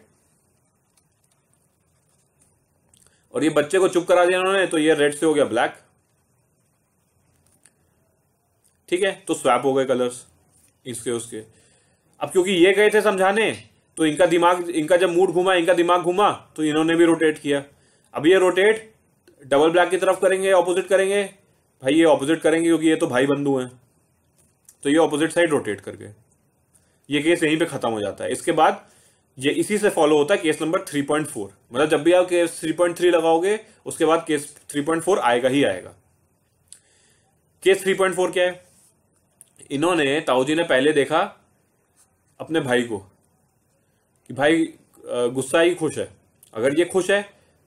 [SPEAKER 1] और ये बच्चे को चुप करा दिया उन्होंने तो ये रेड से हो गया ब्लैक ठीक है तो स्वैप हो गए कलर्स इसके उसके अब क्योंकि ये गए थे समझाने तो इनका दिमाग इनका जब मूड घुमा इनका दिमाग घुमा तो इन्होंने भी रोटेट किया अब ये रोटेट डबल ब्लैक की तरफ करेंगे ऑपोजिट करेंगे भाई ये ऑपोजिट करेंगे क्योंकि ये तो भाई बंधु हैं तो ये ऑपोजिट साइड रोटेट करके ये केस यहीं पे खत्म हो जाता है इसके बाद ये इसी से फॉलो होता है केस नंबर 3.4 मतलब जब भी आप केस 3.3 लगाओगे उसके बाद केस 3.4 आएगा ही आएगा केस 3.4 क्या है इन्होंने ताऊजी ने पहले देखा अपने भाई को कि भाई गुस्सा ही खुश है अगर ये खुश है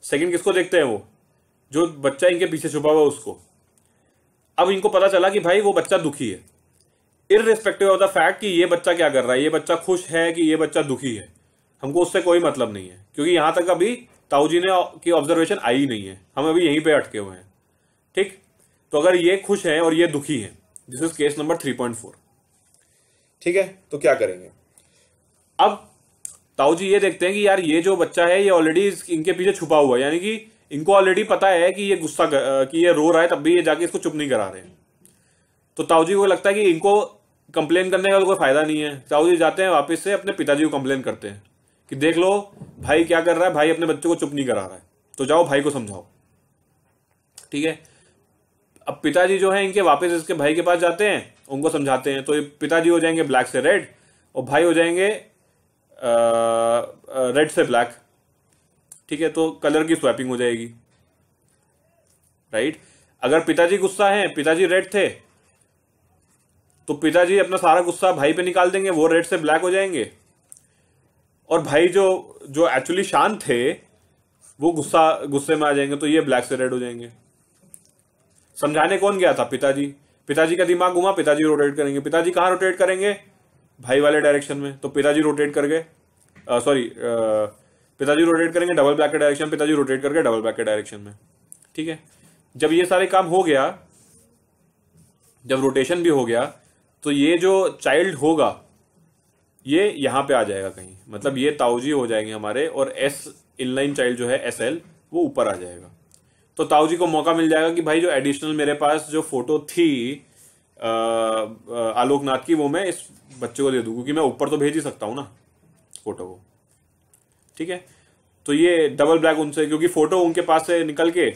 [SPEAKER 1] सेकंड किसको देखते हैं वो जो बच्चा इनके पीछे छुपा हुआ उसको अब इनको पता चला कि भाई वो बच्चा दुखी है इरिस्पेक्टिव ऑफ द फैक्ट कि ये बच्चा क्या कर रहा है ये बच्चा खुश है कि ये बच्चा दुखी है हमको उससे कोई मतलब नहीं है क्योंकि यहाँ तक अभी ताऊ जी ने की ऑब्जर्वेशन आई ही नहीं है हम अभी यहीं पे अटके हुए हैं ठीक तो अगर ये खुश है और ये दुखी है this is case number three point four ठीक है तो क्या करेंगे अब ताऊ जी ये देखते हैं कि यार ये जो बच्चा है ये ऑलरेडी इनके पीछे छुपा हुआ है यानी कि इनको ऑलरेडी पता है कि ये गुस्सा कि ये रो रहा है तब भी ये जाके इसको चुप नहीं करा रहे हैं तो ताऊ जी को लगता है कि इनको कंप्लेन करने का तो कोई फ़ायदा नहीं है साहू जी जाते हैं वापस से अपने पिताजी को कंप्लेन करते हैं कि देख लो भाई क्या कर रहा है भाई अपने बच्चों को चुप नहीं करा रहा है तो जाओ भाई को समझाओ ठीक है अब पिताजी जो है इनके वापस इसके भाई के पास जाते हैं उनको समझाते हैं तो पिताजी हो जाएंगे ब्लैक से रेड और भाई हो जाएंगे रेड से ब्लैक ठीक है तो कलर की स्वैपिंग हो जाएगी राइट अगर पिताजी गुस्सा हैं पिताजी रेड थे तो पिताजी अपना सारा गुस्सा भाई पे निकाल देंगे वो रेड से ब्लैक हो जाएंगे और भाई जो जो एक्चुअली शांत थे वो गुस्सा गुस्से में आ जाएंगे तो ये ब्लैक से रेड हो जाएंगे समझाने कौन गया था पिताजी पिताजी का दिमाग घुमा पिताजी रोटेट करेंगे पिताजी कहाँ रोटेट करेंगे भाई वाले डायरेक्शन में तो पिताजी रोटेट कर गए सॉरी पिताजी रोटेट करेंगे डबल ब्लैक के डायरेक्शन पिताजी रोटेट करके डबल ब्लैक के डायरेक्शन में ठीक है जब ये सारे काम हो गया जब रोटेशन भी हो गया तो ये जो चाइल्ड होगा ये यहाँ पे आ जाएगा कहीं मतलब ये ताऊजी हो जाएंगे हमारे और एस इनलाइन चाइल्ड जो है एस एल वो ऊपर आ जाएगा तो ताऊ जी को मौका मिल जाएगा कि भाई जो एडिशनल मेरे पास जो फोटो थी आलोकनाथ की वो मैं इस बच्चे को दे दूँ क्योंकि मैं ऊपर तो भेज ही सकता हूँ ना फोटो को ठीक है तो ये डबल ब्लैक उनसे क्योंकि फोटो उनके पास से निकल के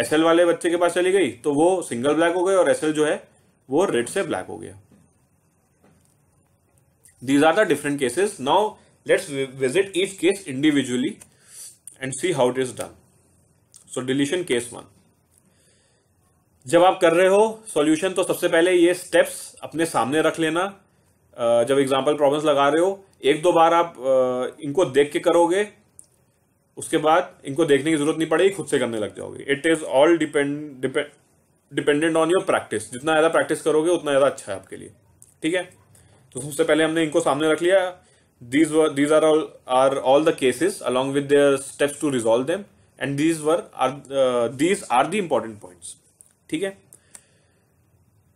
[SPEAKER 1] एस वाले बच्चे के पास चली गई तो वो सिंगल ब्लैक हो गए और एस जो है वो रेड से ब्लैक हो गया these are the different cases now let's visit each case individually and see how it is done so deletion case one जब आप कर रहे हो सॉल्यूशन तो सबसे पहले ये स्टेप्स अपने सामने रख लेना जब एग्जांपल प्रॉब्लम्स लगा रहे हो एक दो बार आप इनको देख के करोगे उसके बाद इनको देखने की जरूरत नहीं पड़ेगी खुद से करने लग जाओगे it is all depend depend dependent on your practice जितना ज़्यादा प्रैक्टिस करोगे उतना ज़्यादा अच्छा है आपके लिए ठीक है तो सबसे पहले हमने इनको सामने रख लिया these were these are all are all the cases along with their steps to resolve them and these were are uh, these are the ठीक है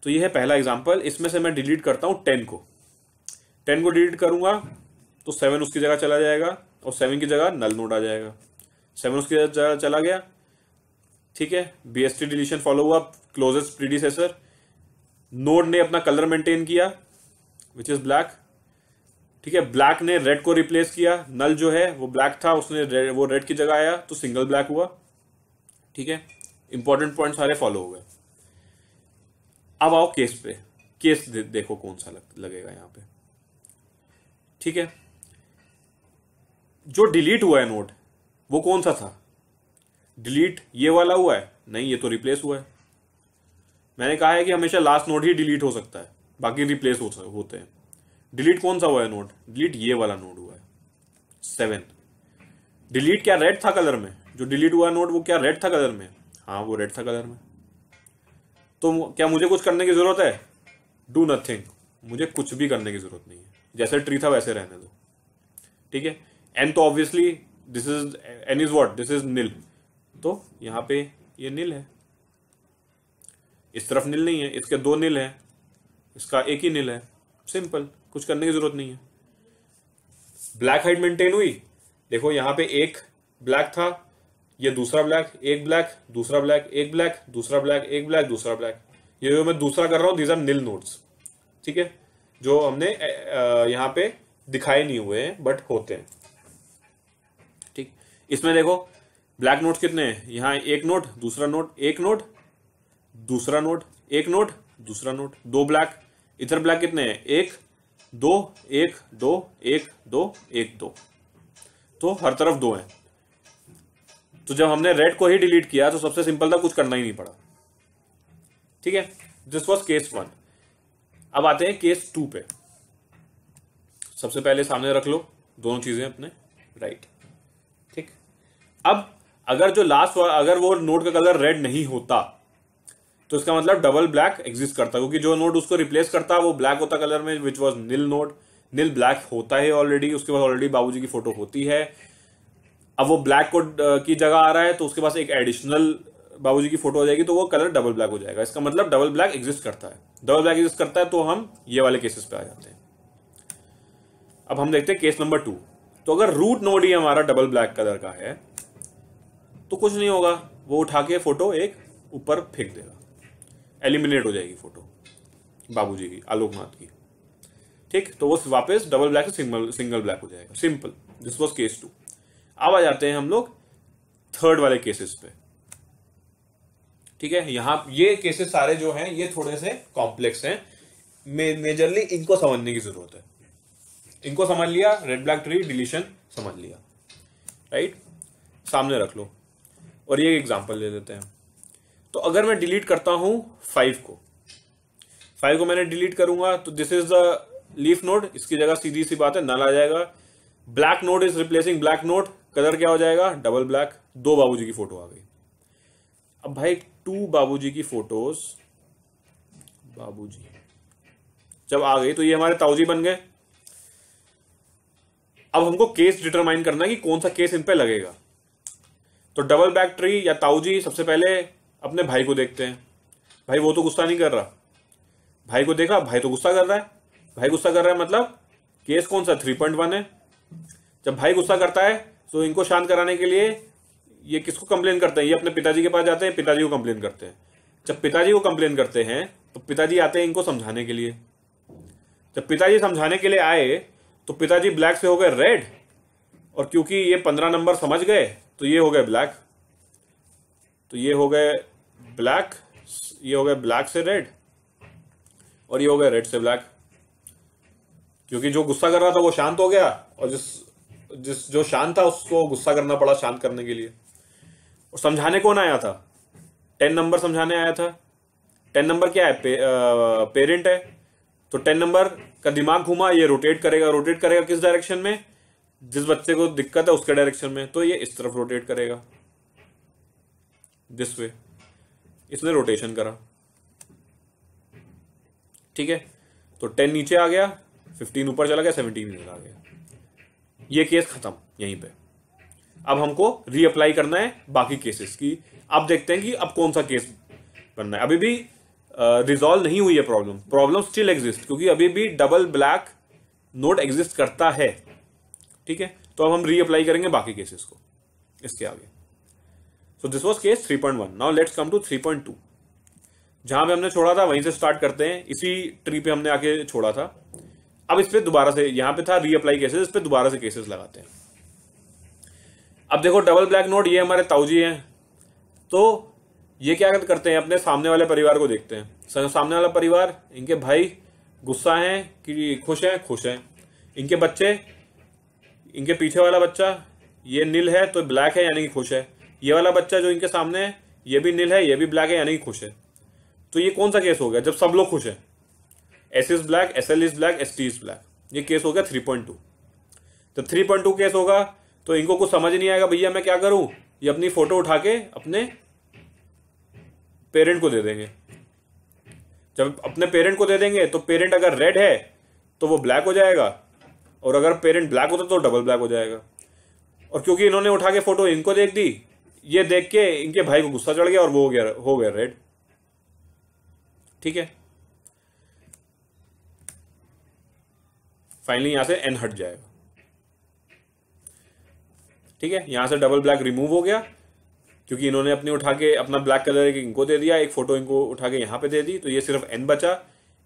[SPEAKER 1] तो ये है पहला एग्जाम्पल इसमें से मैं डिलीट करता हूँ टेन को टेन को डिलीट करूंगा तो सेवन उसकी जगह चला जाएगा और सेवन की जगह नल नोट आ जाएगा सेवन उसकी जगह चला गया ठीक है B S T deletion follow हुआ क्लोजेस्ट प्रीडिसेसर नोड ने अपना कलर मेंटेन किया विच इज ब्लैक ठीक है ब्लैक ने रेड को रिप्लेस किया नल जो है वो ब्लैक था उसने रेड वो रेड की जगह आया तो सिंगल ब्लैक हुआ ठीक है इंपॉर्टेंट पॉइंट सारे फॉलो हो गए अब आओ केस पे केस दे, देखो कौन सा लग, लगेगा यहां पे ठीक है जो डिलीट हुआ है नोट वो कौन सा था डिलीट ये वाला हुआ है नहीं ये तो रिप्लेस हुआ है मैंने कहा है कि हमेशा लास्ट नोट ही डिलीट हो सकता है बाकी रिप्लेस हो होते हैं डिलीट कौन सा हुआ है नोट डिलीट ये वाला नोट हुआ है सेवन डिलीट क्या रेड था कलर में जो डिलीट हुआ नोट वो क्या रेड था कलर में हाँ वो रेड था कलर में तो क्या मुझे कुछ करने की जरूरत है डू नथिंग मुझे कुछ भी करने की जरूरत नहीं है जैसे ट्री था वैसे रहने दो ठीक है एन तो obviously this is N is what this is nil तो यहाँ पे ये नील है इस तरफ नील नहीं है इसके दो नील हैं इसका एक ही नील है सिंपल कुछ करने की जरूरत नहीं है ब्लैक हाइट मेंटेन हुई देखो यहाँ पे एक ब्लैक था ये दूसरा ब्लैक एक ब्लैक दूसरा ब्लैक एक ब्लैक दूसरा ब्लैक एक ब्लैक दूसरा ब्लैक ये जो मैं दूसरा कर रहा हूँ दीज आर नील नोट्स ठीक है जो हमने यहाँ पे दिखाए नहीं हुए हैं बट होते हैं ठीक इसमें देखो ब्लैक नोट कितने हैं यहाँ एक नोट दूसरा नोट एक नोट दूसरा नोट एक नोट दूसरा नोट दो ब्लैक इधर ब्लैक कितने हैं एक दो एक दो एक दो एक दो तो हर तरफ दो हैं तो जब हमने रेड को ही डिलीट किया तो सबसे सिंपल था कुछ करना ही नहीं पड़ा ठीक है दिस वॉज केस वन अब आते हैं केस टू पे सबसे पहले सामने रख लो दोनों चीजें अपने राइट ठीक अब अगर जो लास्ट अगर वो नोट का कलर रेड नहीं होता तो इसका मतलब डबल ब्लैक एग्जिस्ट करता है क्योंकि जो नोट उसको रिप्लेस करता है वो ब्लैक होता कलर में which was nil node nil black होता है ऑलरेडी उसके पास ऑलरेडी बाबू की फोटो होती है अब वो ब्लैक को की जगह आ रहा है तो उसके पास एक एडिशनल बाबू की फोटो हो जाएगी तो वो कलर डबल ब्लैक हो जाएगा इसका मतलब डबल ब्लैक एग्जिस्ट करता है डबल ब्लैक एग्जिस्ट करता है तो हम ये वाले केसेस पे आ जाते हैं अब हम देखते हैं केस नंबर टू तो अगर रूट नोड ही हमारा डबल ब्लैक कलर का है तो कुछ नहीं होगा वो उठा के फोटो एक ऊपर फेंक देगा एलिमिनेट हो जाएगी फोटो बाबूजी की आलोकनाथ की ठीक तो वो वापस डबल ब्लैक से सिंगल सिंगल ब्लैक हो जाएगा simple this was case two अब आ जाते हैं हम लोग थर्ड वाले केसेस पे ठीक है यहां ये केसेस सारे जो हैं ये थोड़े से कॉम्प्लेक्स हैं मे, मेजरली इनको समझने की जरूरत है इनको समझ लिया रेड ब्लैक ट्री डिलीशन समझ लिया राइट सामने रख लो और ये एग्जाम्पल ले लेते हैं तो अगर मैं डिलीट करता हूं फाइव को फाइव को मैंने डिलीट करूंगा तो this is the leaf node इसकी जगह सीधी सी बात है नल आ जाएगा black node is replacing black node colour क्या हो जाएगा डबल ब्लैक दो बाबूजी की फोटो आ गई अब भाई टू बाबूजी की फोटोज बाबूजी जब आ गई तो ये हमारे ताऊजी बन गए अब हमको केस डिटरमाइन करना है कि कौन सा केस इन पे लगेगा तो डबल बैक ट्री या ताऊजी सबसे पहले अपने भाई को देखते हैं भाई वो तो गुस्सा नहीं कर रहा भाई को देखा भाई तो गुस्सा कर रहा है भाई गुस्सा कर रहा है मतलब केस कौन सा थ्री पॉइंट वन है जब भाई गुस्सा करता है तो इनको शांत कराने के लिए ये किसको कंप्लेन करते हैं ये अपने पिताजी के पास जाते हैं पिताजी को कंप्लेन करते हैं जब पिताजी को कंप्लेन करते हैं तो पिताजी आते हैं इनको समझाने के लिए जब पिताजी समझाने के लिए आए तो पिताजी ब्लैक से हो गए रेड और क्योंकि ये पंद्रह नंबर समझ गए तो ये हो गए ब्लैक तो ये हो गए ब्लैक ये हो गया ब्लैक से रेड और ये हो गया रेड से ब्लैक क्योंकि जो गुस्सा कर रहा था वो शांत हो गया और जिस जिस जो शांत था उसको गुस्सा करना पड़ा शांत करने के लिए और समझाने कौन आया था टेन नंबर समझाने आया था टेन नंबर क्या है पे, आ, पेरेंट है तो टेन नंबर का दिमाग घुमा ये रोटेट करेगा रोटेट करेगा किस डायरेक्शन में जिस बच्चे को दिक्कत है उसके डायरेक्शन में तो ये इस तरफ रोटेट करेगा दिस वे इसने रोटेशन करा ठीक है तो टेन नीचे आ गया फिफ्टीन ऊपर चला गया सेवनटीन नीचे आ गया ये केस खत्म यहीं पे अब हमको रीअप्लाई करना है बाकी केसेस की अब देखते हैं कि अब कौन सा केस बनना है अभी भी रिजॉल्व uh, नहीं हुई है प्रॉब्लम प्रॉब्लम स्टिल एग्जिस्ट क्योंकि अभी भी डबल ब्लैक नोट एग्जिस्ट करता है ठीक है तो अब हम रीअप्लाई करेंगे बाकी केसेस को इसके आगे so this was case three point one now let's come to three point two जहां पे हमने छोड़ा था वहीं से स्टार्ट करते हैं इसी ट्री पे हमने आके छोड़ा था अब इस पर दोबारा से यहां पे था रीअप्लाई केसेस इस पर दोबारा से केसेस लगाते हैं अब देखो डबल ब्लैक नोट ये हमारे ताऊजी हैं तो ये क्या करते हैं अपने सामने वाले परिवार को देखते हैं सामने वाला परिवार इनके भाई गुस्सा हैं कि खुश हैं खुश हैं इनके बच्चे इनके पीछे वाला बच्चा ये नील है तो ब्लैक है यानी कि खुश है ये वाला बच्चा जो इनके सामने है ये भी नील है ये भी ब्लैक है यानी खुश है तो ये कौन सा केस हो गया जब सब लोग खुश है S is black S L is black S T is black ये केस हो गया थ्री पॉइंट टू जब थ्री पॉइंट टू केस होगा तो इनको कुछ समझ नहीं आएगा भैया मैं क्या करूं ये अपनी फोटो उठा के अपने पेरेंट को दे देंगे जब अपने पेरेंट को दे देंगे तो पेरेंट अगर रेड है तो वो ब्लैक हो जाएगा और अगर पेरेंट ब्लैक होता तो डबल ब्लैक हो जाएगा और क्योंकि इन्होंने उठा के फोटो इनको देख दी ये देख के इनके भाई को गुस्सा चढ़ गया और वो हो गया हो गया रेड ठीक है फाइनली यहां से एन हट जाएगा ठीक है यहां से डबल ब्लैक रिमूव हो गया क्योंकि इन्होंने अपने उठा के अपना ब्लैक कलर इनको दे दिया एक फोटो इनको उठा के यहां पे दे दी तो ये सिर्फ एन बचा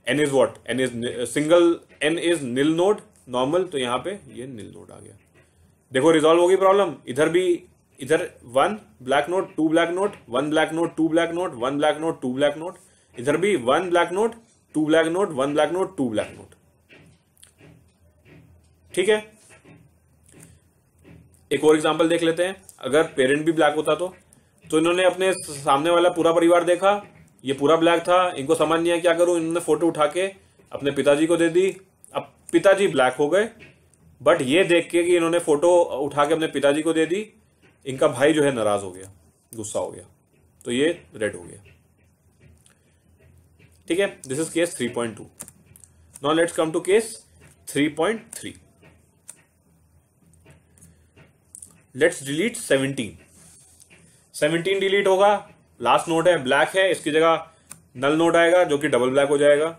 [SPEAKER 1] N is what N is single N is nil node normal तो यहां पे ये नील नोड आ गया देखो रिजॉल्व होगी प्रॉब्लम इधर भी इधर one black node two black node one black node two black node one black node two black node इधर भी one black node two black node one black node two black node ठीक है एक और example देख लेते हैं अगर पेरेंट भी ब्लैक होता तो तो इन्होंने अपने सामने वाला पूरा परिवार देखा ये पूरा ब्लैक था इनको समझ नहीं आया क्या करूं इन्होंने फोटो उठा के अपने पिताजी को दे दी अब पिताजी ब्लैक हो गए बट ये देख के कि इन्होंने फोटो उठा के अपने पिताजी को दे दी इनका भाई जो है नाराज हो गया गुस्सा हो गया तो ये रेड हो गया ठीक है this is case 3.2 now let's come to case 3.3 let's delete seventeen seventeen delete होगा लास्ट नोट है ब्लैक है इसकी जगह नल नोट आएगा जो कि डबल ब्लैक हो जाएगा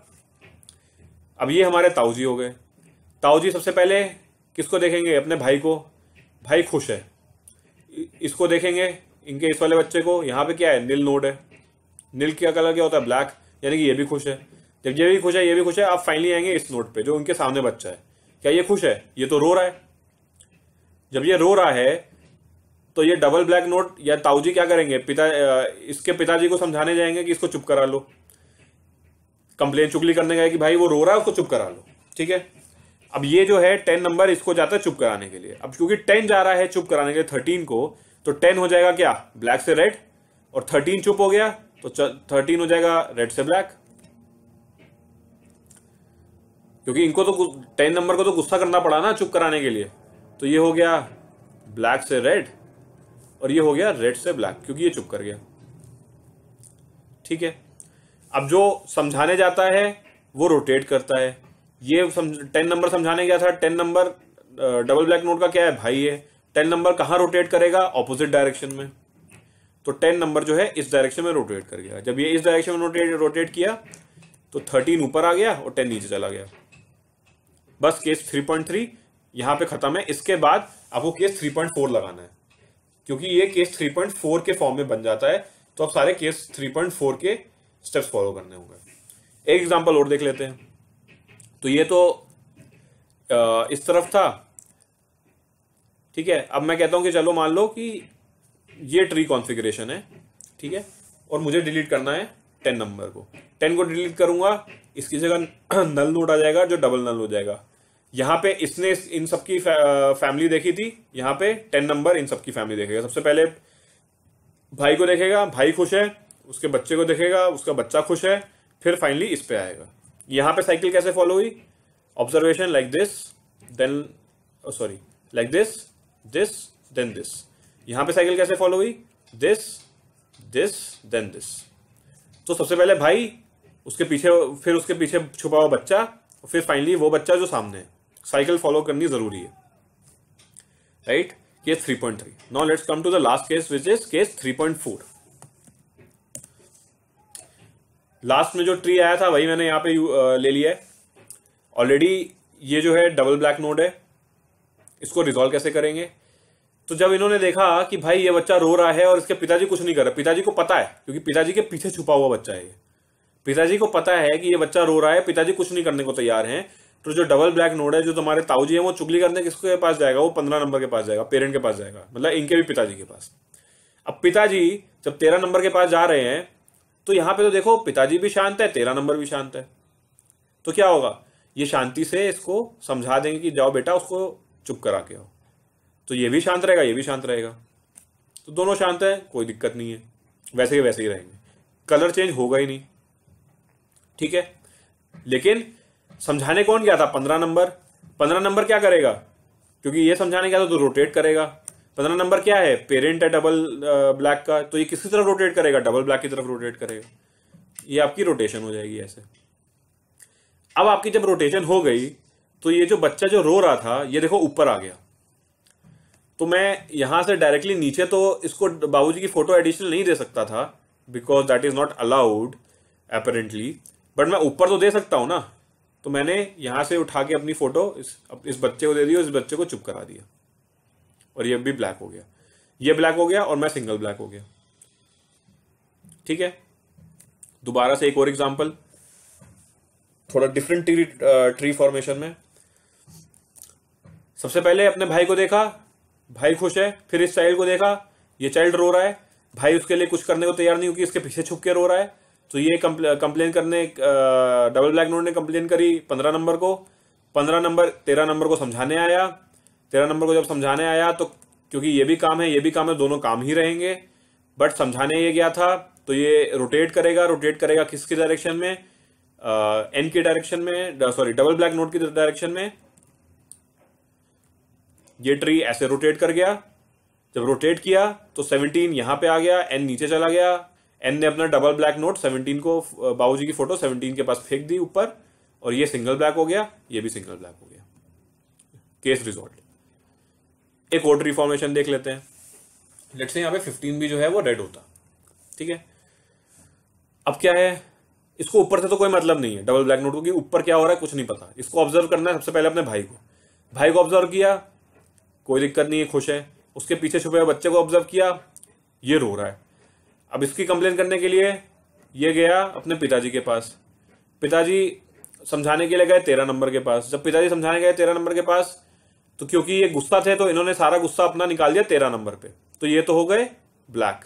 [SPEAKER 1] अब ये हमारे ताऊजी हो गए ताऊजी सबसे पहले किसको देखेंगे अपने भाई को भाई खुश है इसको देखेंगे इनके इस वाले बच्चे को यहाँ पे क्या है नील नोड है नील का कलर क्या होता है ब्लैक यानी कि ये भी खुश है जब ये भी खुश है ये भी खुश है आप फाइनली आएंगे इस नोट पे जो उनके सामने बच्चा है क्या ये खुश है ये तो रो रहा है जब ये रो रहा है तो ये डबल ब्लैक नोट या ताऊजी क्या करेंगे पिता इसके पिताजी को समझाने जाएंगे कि इसको चुप करा लो कंप्लेन चुगली करने गए कि भाई वो रो रहा है उसको चुप करा लो ठीक है अब ये जो है टेन नंबर इसको जाता है चुप कराने के लिए अब क्योंकि टेन जा रहा है चुप कराने के लिए थर्टीन को तो टेन हो जाएगा क्या ब्लैक से रेड और थर्टीन चुप हो गया तो थर्टीन हो जाएगा रेड से ब्लैक क्योंकि इनको तो टेन नंबर को तो गुस्सा करना पड़ा ना चुप कराने के लिए तो ये हो गया ब्लैक से रेड और ये हो गया रेड से ब्लैक क्योंकि ये चुप कर गया ठीक है अब जो समझाने जाता है वो रोटेट करता है ये टेन नंबर समझाने गया था ten number double black node का क्या है भाई है टेन नंबर कहाँ रोटेट करेगा ऑपोजिट डायरेक्शन में तो टेन नंबर जो है इस डायरेक्शन में रोटेट कर गया जब ये इस डायरेक्शन में रोटेट रोटेट किया तो थर्टीन ऊपर आ गया और टेन नीचे चला गया बस केस थ्री पॉइंट थ्री यहाँ पे खत्म है इसके बाद आपको केस थ्री पॉइंट फोर लगाना है क्योंकि ये केस थ्री पॉइंट फोर के फॉर्म में बन जाता है तो आप सारे केस थ्री पॉइंट फोर के स्टेप्स फॉलो करने होंगे एक एग्जाम्पल और देख लेते हैं तो ये तो इस तरफ था ठीक है अब मैं कहता हूँ कि चलो मान लो कि ये ट्री कॉन्फ़िगरेशन है ठीक है और मुझे डिलीट करना है टेन नंबर को टेन को डिलीट करूंगा इसकी जगह नल नोट आ जाएगा जो डबल नल हो जाएगा यहाँ पे इसने इन सबकी फैमिली देखी थी यहाँ पे टेन नंबर इन सबकी फैमिली देखेगा सबसे पहले भाई को देखेगा भाई खुश है उसके बच्चे को देखेगा उसका बच्चा खुश है फिर फाइनली इस पे आएगा यहां पे साइकिल कैसे फॉलो हुई observation like this then sorry like this this then this यहां पे साइकिल कैसे फॉलो हुई दिस दिस देन दिस तो सबसे पहले भाई उसके पीछे फिर उसके पीछे छुपा हुआ बच्चा फिर फाइनली वो बच्चा जो सामने है साइकिल फॉलो करनी जरूरी है right case three point three now let's come to the last case which is case three point four last में जो ट्री आया था वही मैंने यहाँ पे ले लिया है ऑलरेडी ये जो है डबल ब्लैक नोड है इसको रिजॉल्व कैसे करेंगे तो जब इन्होंने देखा कि भाई ये बच्चा रो रहा है और इसके पिताजी कुछ नहीं कर रहे पिताजी को पता है क्योंकि पिताजी के पीछे छुपा हुआ बच्चा है ये पिताजी को पता है कि ये बच्चा रो रहा है पिताजी कुछ नहीं करने को तैयार हैं तो जो डबल ब्लैक नोड है जो तुम्हारे ताऊ जी है वो चुगली करने किसके पास जाएगा वो पंद्रह नंबर के पास जाएगा पेरेंट के पास जाएगा मतलब इनके भी पिताजी के पास अब पिताजी जब तेरह नंबर के पास जा रहे हैं तो यहां पे तो देखो पिताजी भी शांत है तेरा नंबर भी शांत है तो क्या होगा ये शांति से इसको समझा देंगे कि जाओ बेटा उसको चुप करा के आओ तो ये भी शांत रहेगा ये भी शांत रहेगा तो दोनों शांत है कोई दिक्कत नहीं है वैसे ही वैसे ही रहेंगे कलर चेंज होगा ही नहीं ठीक है लेकिन समझाने कौन गया था पंद्रह नंबर पंद्रह नंबर क्या करेगा क्योंकि ये समझाने गया था तो रोटेट करेगा पंद्रह नंबर क्या है पेरेंट है डबल ब्लैक uh, का तो ये किसकी तरफ रोटेट करेगा डबल ब्लैक की तरफ रोटेट करेगा ये आपकी रोटेशन हो जाएगी ऐसे अब आपकी जब रोटेशन हो गई तो ये जो बच्चा जो रो रहा था ये देखो ऊपर आ गया तो मैं यहां से डायरेक्टली नीचे तो इसको बाबूजी की फोटो एडिशनल नहीं दे सकता था because that is not allowed apparently but मैं ऊपर तो दे सकता हूं ना तो मैंने यहां से उठा के अपनी फोटो इस इस बच्चे को दे दी और इस बच्चे को चुप करा दिया और ये भी ब्लैक हो गया ये ब्लैक हो गया और मैं सिंगल ब्लैक हो गया ठीक है दोबारा से एक और एग्जाम्पल थोड़ा डिफरेंट ट्री ट्री फॉर्मेशन में सबसे पहले अपने भाई को देखा भाई खुश है फिर इस चाइल्ड को देखा ये चाइल्ड रो रहा है भाई उसके लिए कुछ करने को तैयार नहीं क्योंकि इसके पीछे छुप के रो रहा है तो ये कंप्लेन करने डबल ब्लैक नोट ने कंप्लेन करी पंद्रह नंबर को पंद्रह नंबर तेरह नंबर को समझाने आया तेरह नंबर को जब समझाने आया तो क्योंकि ये भी काम है ये भी काम है दोनों काम ही रहेंगे बट समझाने ये गया था तो ये रोटेट करेगा रोटेट करेगा किसके डायरेक्शन में एन के डायरेक्शन में सॉरी डबल ब्लैक नोट की डायरेक्शन में ये ट्री ऐसे रोटेट कर गया जब रोटेट किया तो 17 यहाँ पे आ गया एन नीचे चला गया एन ने अपना डबल ब्लैक नोट 17 को बाबूजी की फोटो 17 के पास फेंक दी ऊपर और ये सिंगल ब्लैक हो गया ये भी सिंगल ब्लैक हो गया केस रिजॉल्ट एक और रिफॉर्मेशन देख लेते हैं लेट्स से यहाँ पे फिफ्टीन भी जो है वो रेड होता ठीक है अब क्या है इसको ऊपर से तो कोई मतलब नहीं है डबल ब्लैक नोट क्योंकि ऊपर क्या हो रहा है कुछ नहीं पता इसको ऑब्जर्व करना है सबसे पहले अपने भाई को भाई को ऑब्जर्व किया कोई दिक्कत नहीं है खुश है उसके पीछे छुपे हुए बच्चे को ऑब्जर्व किया ये रो रहा है अब इसकी कंप्लेन करने के लिए ये गया अपने पिताजी के पास पिताजी समझाने के लिए गए तेरह नंबर के पास जब पिताजी समझाने गए तेरह नंबर के पास तो क्योंकि ये गुस्सा थे तो इन्होंने सारा गुस्सा अपना निकाल दिया तेरह नंबर पे तो ये तो हो गए ब्लैक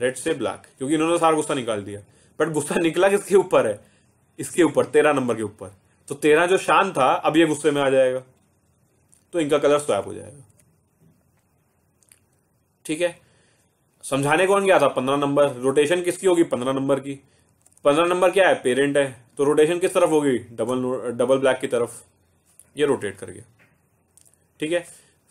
[SPEAKER 1] रेड से ब्लैक क्योंकि इन्होंने सारा गुस्सा निकाल दिया बट गुस्सा निकला किसके ऊपर है इसके ऊपर तेरह नंबर के ऊपर तो तेरह जो शान था अब ये गुस्से में आ जाएगा तो इनका कलर स्वैप हो जाएगा ठीक है समझाने कौन गया था पंद्रह नंबर रोटेशन किसकी होगी पंद्रह नंबर की पंद्रह नंबर क्या है पेरेंट है तो रोटेशन किस तरफ होगी डबल डबल ब्लैक की तरफ ये रोटेट कर गया ठीक है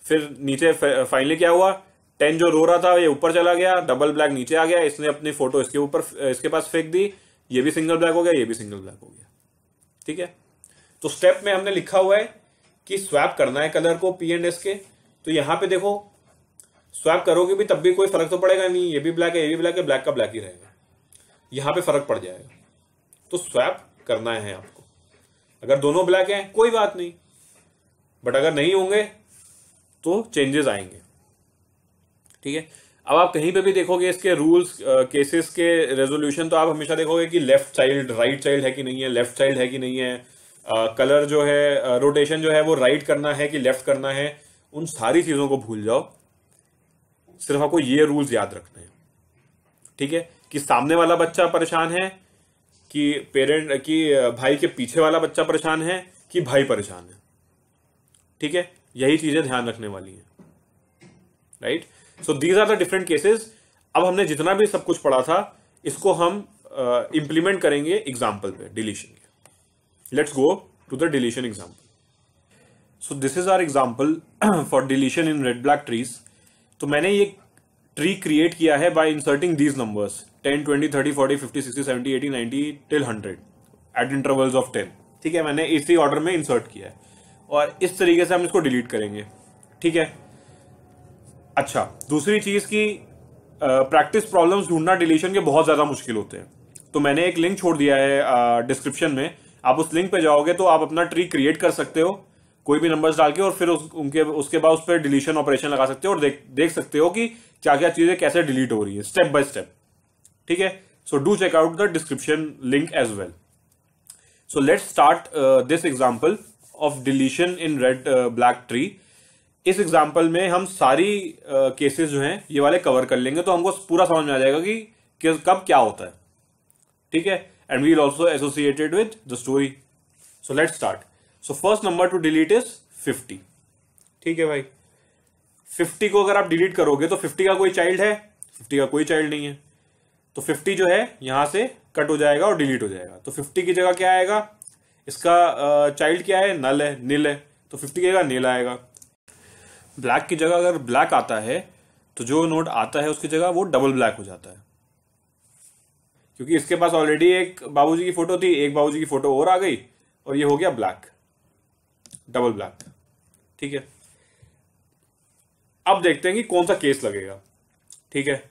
[SPEAKER 1] फिर नीचे फाइनली uh, क्या हुआ टेन जो रो रहा था ये ऊपर चला गया डबल ब्लैक नीचे आ गया इसने अपनी फोटो इसके ऊपर uh, इसके पास फेंक दी ये भी सिंगल ब्लैक हो गया ये भी सिंगल ब्लैक हो गया ठीक है तो स्टेप में हमने लिखा हुआ है कि स्वैप करना है कलर को पी एंड एस के तो यहां पे देखो स्वैप करोगे भी तब भी कोई फर्क तो पड़ेगा नहीं ये भी ब्लैक है ये भी ब्लैक है ब्लैक का ब्लैक ही रहेगा यहां पे फर्क पड़ जाएगा तो स्वैप करना है आपको अगर दोनों ब्लैक हैं कोई बात नहीं बट अगर नहीं होंगे तो चेंजेस आएंगे ठीक है अब आप कहीं पे भी देखोगे इसके रूल्स केसेस के रेजोल्यूशन तो आप हमेशा देखोगे कि लेफ्ट चाइल्ड राइट चाइल्ड है कि नहीं है लेफ्ट चाइल्ड है कि नहीं है कलर uh, जो है रोटेशन uh, जो है वो राइट right करना है कि लेफ्ट करना है उन सारी चीज़ों को भूल जाओ सिर्फ आपको ये रूल्स याद रखने हैं ठीक है कि सामने वाला बच्चा परेशान है कि पेरेंट कि भाई के पीछे वाला बच्चा परेशान है कि भाई परेशान है ठीक है यही चीजें ध्यान रखने वाली हैं right so these are the different cases अब हमने जितना भी सब कुछ पढ़ा था इसको हम इंप्लीमेंट uh, करेंगे एग्जाम्पल पे डिलीशन के let's go to the deletion example so this is our example for deletion in red black trees तो मैंने ये ट्री क्रिएट किया है by inserting these numbers ten twenty thirty forty fifty sixty seventy eighty ninety till hundred at intervals of ten ठीक है मैंने इसी order में इंसर्ट किया है और इस तरीके से हम इसको डिलीट करेंगे ठीक है अच्छा दूसरी चीज़ की प्रैक्टिस प्रॉब्लम्स ढूंढना डिलीशन के बहुत ज़्यादा मुश्किल होते हैं तो मैंने एक लिंक छोड़ दिया है डिस्क्रिप्शन में आप उस लिंक पे जाओगे तो आप अपना ट्री क्रिएट कर सकते हो कोई भी नंबर्स डाल के और फिर उस, उनके उसके बाद उस पर डिलीशन ऑपरेशन लगा सकते हो और देख देख सकते हो कि क्या क्या चीज़ें कैसे डिलीट हो रही है स्टेप बाय स्टेप ठीक है so do check out the description link as well so let's start this example of deletion in red black tree इस एग्जाम्पल में हम सारी केसेस uh, जो हैं ये वाले कवर कर लेंगे तो हमको पूरा समझ में आ जाएगा कि, कब क्या होता है ठीक है and we'll also associated with the story so let start so first number to delete is fifty ठीक है भाई फिफ्टी को अगर आप डिलीट करोगे तो फिफ्टी का कोई चाइल्ड है फिफ्टी का कोई चाइल्ड नहीं है तो फिफ्टी जो है यहां से कट हो जाएगा और डिलीट हो जाएगा तो फिफ्टी की जगह क्या आएगा इसका चाइल्ड क्या है नल है नील है तो फिफ्टी के का नील आएगा ब्लैक की जगह अगर ब्लैक आता है तो जो नोट आता है उसकी जगह वो डबल ब्लैक हो जाता है क्योंकि इसके पास ऑलरेडी एक बाबूजी की फोटो थी एक बाबूजी की फोटो और आ गई और ये हो गया ब्लैक डबल ब्लैक ठीक है अब देखते हैं कि कौन सा केस लगेगा ठीक है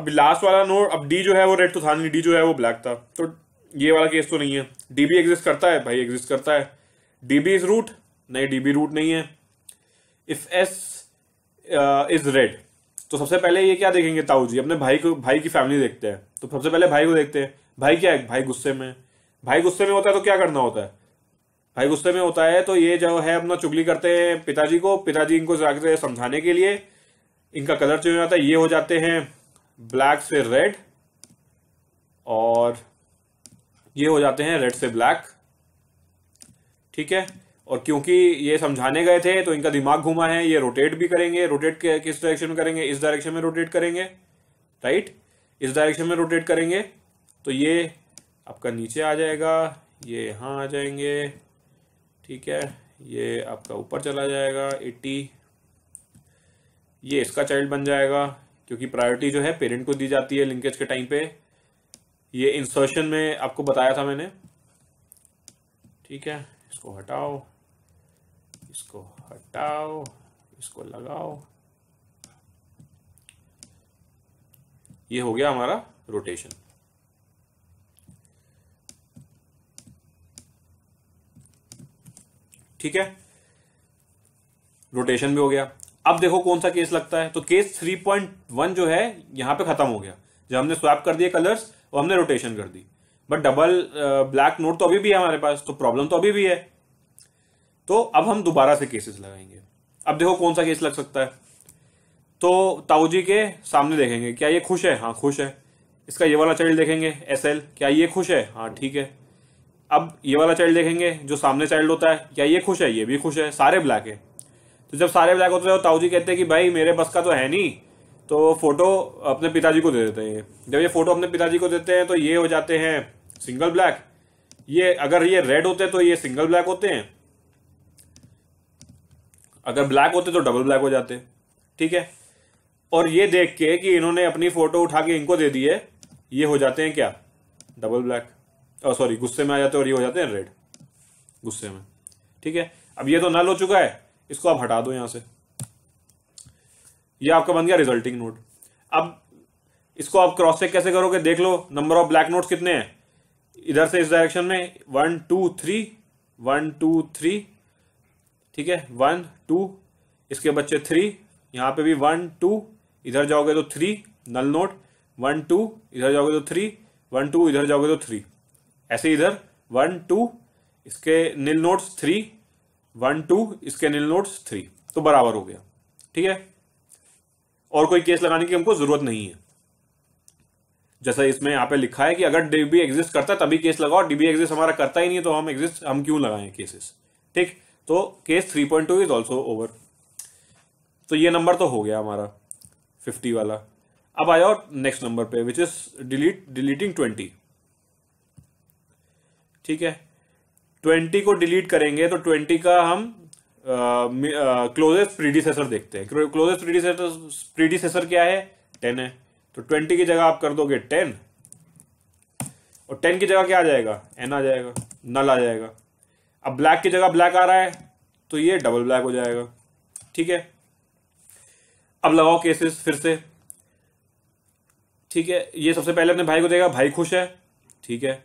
[SPEAKER 1] अब लास्ट वाला नोट अब डी जो है वो रेड तो था नहीं डी जो है वो ब्लैक था तो ये वाला केस तो नहीं है डीबी एग्जिस्ट करता है भाई एग्जिस्ट करता है डीबी इज रूट नहीं डीबी रूट नहीं है इफ एस इज रेड तो सबसे पहले ये क्या देखेंगे ताऊ जी अपने भाई को भाई की फैमिली देखते हैं तो सबसे पहले भाई को देखते हैं भाई क्या है भाई गुस्से में भाई गुस्से में होता है तो क्या करना होता है भाई गुस्से में होता है तो ये जो है अपना चुगली करते हैं पिताजी को पिताजी इनको जाकर तो समझाने के लिए इनका कलर चेंज हो जाता है ये हो जाते हैं ब्लैक से रेड और ये हो जाते हैं रेड से ब्लैक ठीक है और क्योंकि ये समझाने गए थे तो इनका दिमाग घुमा है ये रोटेट भी करेंगे रोटेट किस डायरेक्शन में करेंगे इस डायरेक्शन में रोटेट करेंगे राइट इस डायरेक्शन में रोटेट करेंगे तो ये आपका नीचे आ जाएगा ये यहाँ आ जाएंगे ठीक है ये आपका ऊपर चला जाएगा एट्टी ये इसका चाइल्ड बन जाएगा क्योंकि प्रायोरिटी जो है पेरेंट को दी जाती है लिंकेज के टाइम पे ये इंसर्शन में आपको बताया था मैंने ठीक है इसको हटाओ इसको हटाओ इसको लगाओ ये हो गया हमारा रोटेशन ठीक है रोटेशन भी हो गया अब देखो कौन सा केस लगता है तो केस 3.1 जो है यहां पे खत्म हो गया जब हमने स्वैप कर दिए कलर्स वो हमने रोटेशन कर दी बट डबल ब्लैक नोट तो अभी भी है हमारे पास तो प्रॉब्लम तो अभी भी है तो अब हम दोबारा से केसेस लगाएंगे अब देखो कौन सा केस लग सकता है तो ताऊ जी के सामने देखेंगे क्या ये खुश है हाँ खुश है इसका ये वाला चाइल्ड देखेंगे एस एल क्या ये खुश है हाँ ठीक है अब ये वाला चाइल्ड देखेंगे जो सामने चाइल्ड होता है क्या ये खुश है ये भी खुश है सारे ब्लैक है तो जब सारे ब्लैक होते हैं तो जी कहते हैं कि भाई मेरे बस का तो है नहीं तो फोटो अपने पिताजी को दे देते हैं जब ये फोटो अपने पिताजी को देते हैं तो ये हो जाते हैं सिंगल ब्लैक ये अगर ये रेड होते तो ये सिंगल ब्लैक होते हैं अगर ब्लैक होते तो डबल ब्लैक हो जाते ठीक है और ये देख के कि इन्होंने अपनी फोटो उठा के इनको दे दिए ये हो जाते हैं क्या डबल ब्लैक और सॉरी गुस्से में आ जाते हैं और ये हो जाते हैं रेड गुस्से में ठीक है अब ये तो नल हो चुका है इसको आप हटा दो यहां से ये आपका बन गया रिजल्टिंग नोड अब इसको आप क्रॉस चेक कैसे करोगे देख लो नंबर ऑफ ब्लैक नोट्स कितने हैं इधर से इस डायरेक्शन में one two three one two three ठीक है वन टू इसके बच्चे थ्री यहाँ पे भी वन टू इधर जाओगे तो three null node one two इधर जाओगे तो थ्री वन टू इधर जाओगे तो थ्री ऐसे इधर वन टू इसके nil nodes three one two इसके नील नोट्स थ्री तो बराबर हो गया ठीक है और कोई केस लगाने की हमको जरूरत नहीं है जैसा इसमें यहाँ पे लिखा है कि अगर डीबी एग्जिस्ट करता तभी केस लगाओ डीबी एग्जिस्ट हमारा करता ही नहीं तो हम एग्जिस्ट हम क्यों लगाएं केसेस ठीक तो case 3.2 point two is also over तो ये नंबर तो हो गया हमारा 50 वाला अब आया और नेक्स्ट नंबर पे विच इज डिलीट डिलीटिंग 20 ठीक है 20 को डिलीट करेंगे तो 20 का हम क्लोजेस्ट प्रीडिसेसर देखते हैं क्लोजेस्ट प्रीडिसेसर प्रीडिसेसर क्या है टेन है तो ट्वेंटी की जगह आप कर दोगे टेन और टेन की जगह क्या आ जाएगा एन आ जाएगा नल आ जाएगा अब ब्लैक की जगह ब्लैक आ रहा है तो ये डबल ब्लैक हो जाएगा ठीक है अब लगाओ केसेस फिर से ठीक है ये सबसे पहले अपने भाई को देगा भाई खुश है ठीक है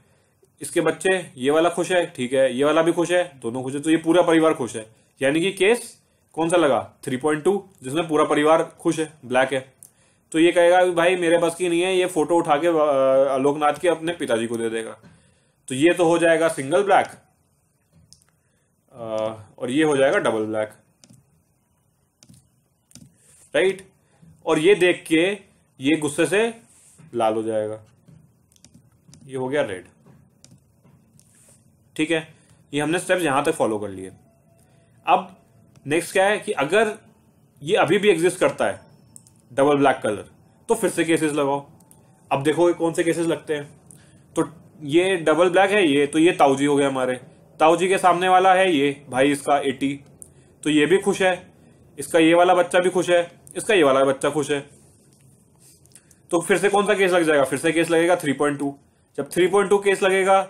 [SPEAKER 1] इसके बच्चे ये वाला खुश है ठीक है ये वाला भी खुश है दोनों खुश है तो ये पूरा परिवार खुश है यानी कि केस कौन सा लगा 3.2 जिसमें पूरा परिवार खुश है ब्लैक है तो ये कहेगा भाई मेरे बस की नहीं है ये फोटो उठा के आलोकनाथ के अपने पिताजी को दे देगा तो ये तो हो जाएगा सिंगल ब्लैक और ये हो जाएगा डबल ब्लैक राइट और ये देख के ये गुस्से से लाल हो जाएगा ये हो गया रेड ठीक है ये हमने स्टेप्स यहां तक फॉलो कर लिए अब नेक्स्ट क्या है कि अगर ये अभी भी एग्जिस्ट करता है डबल ब्लैक कलर तो फिर से केसेस लगाओ अब देखो कौन से केसेस लगते हैं तो ये डबल ब्लैक है ये तो ये ताऊजी हो गए हमारे ताऊजी के सामने वाला है ये भाई इसका एटी तो ये भी खुश है इसका ये वाला बच्चा भी खुश है इसका ये वाला बच्चा खुश है तो फिर से कौन सा केस लग जाएगा फिर से केस लगेगा थ्री पॉइंट टू जब थ्री पॉइंट टू केस लगेगा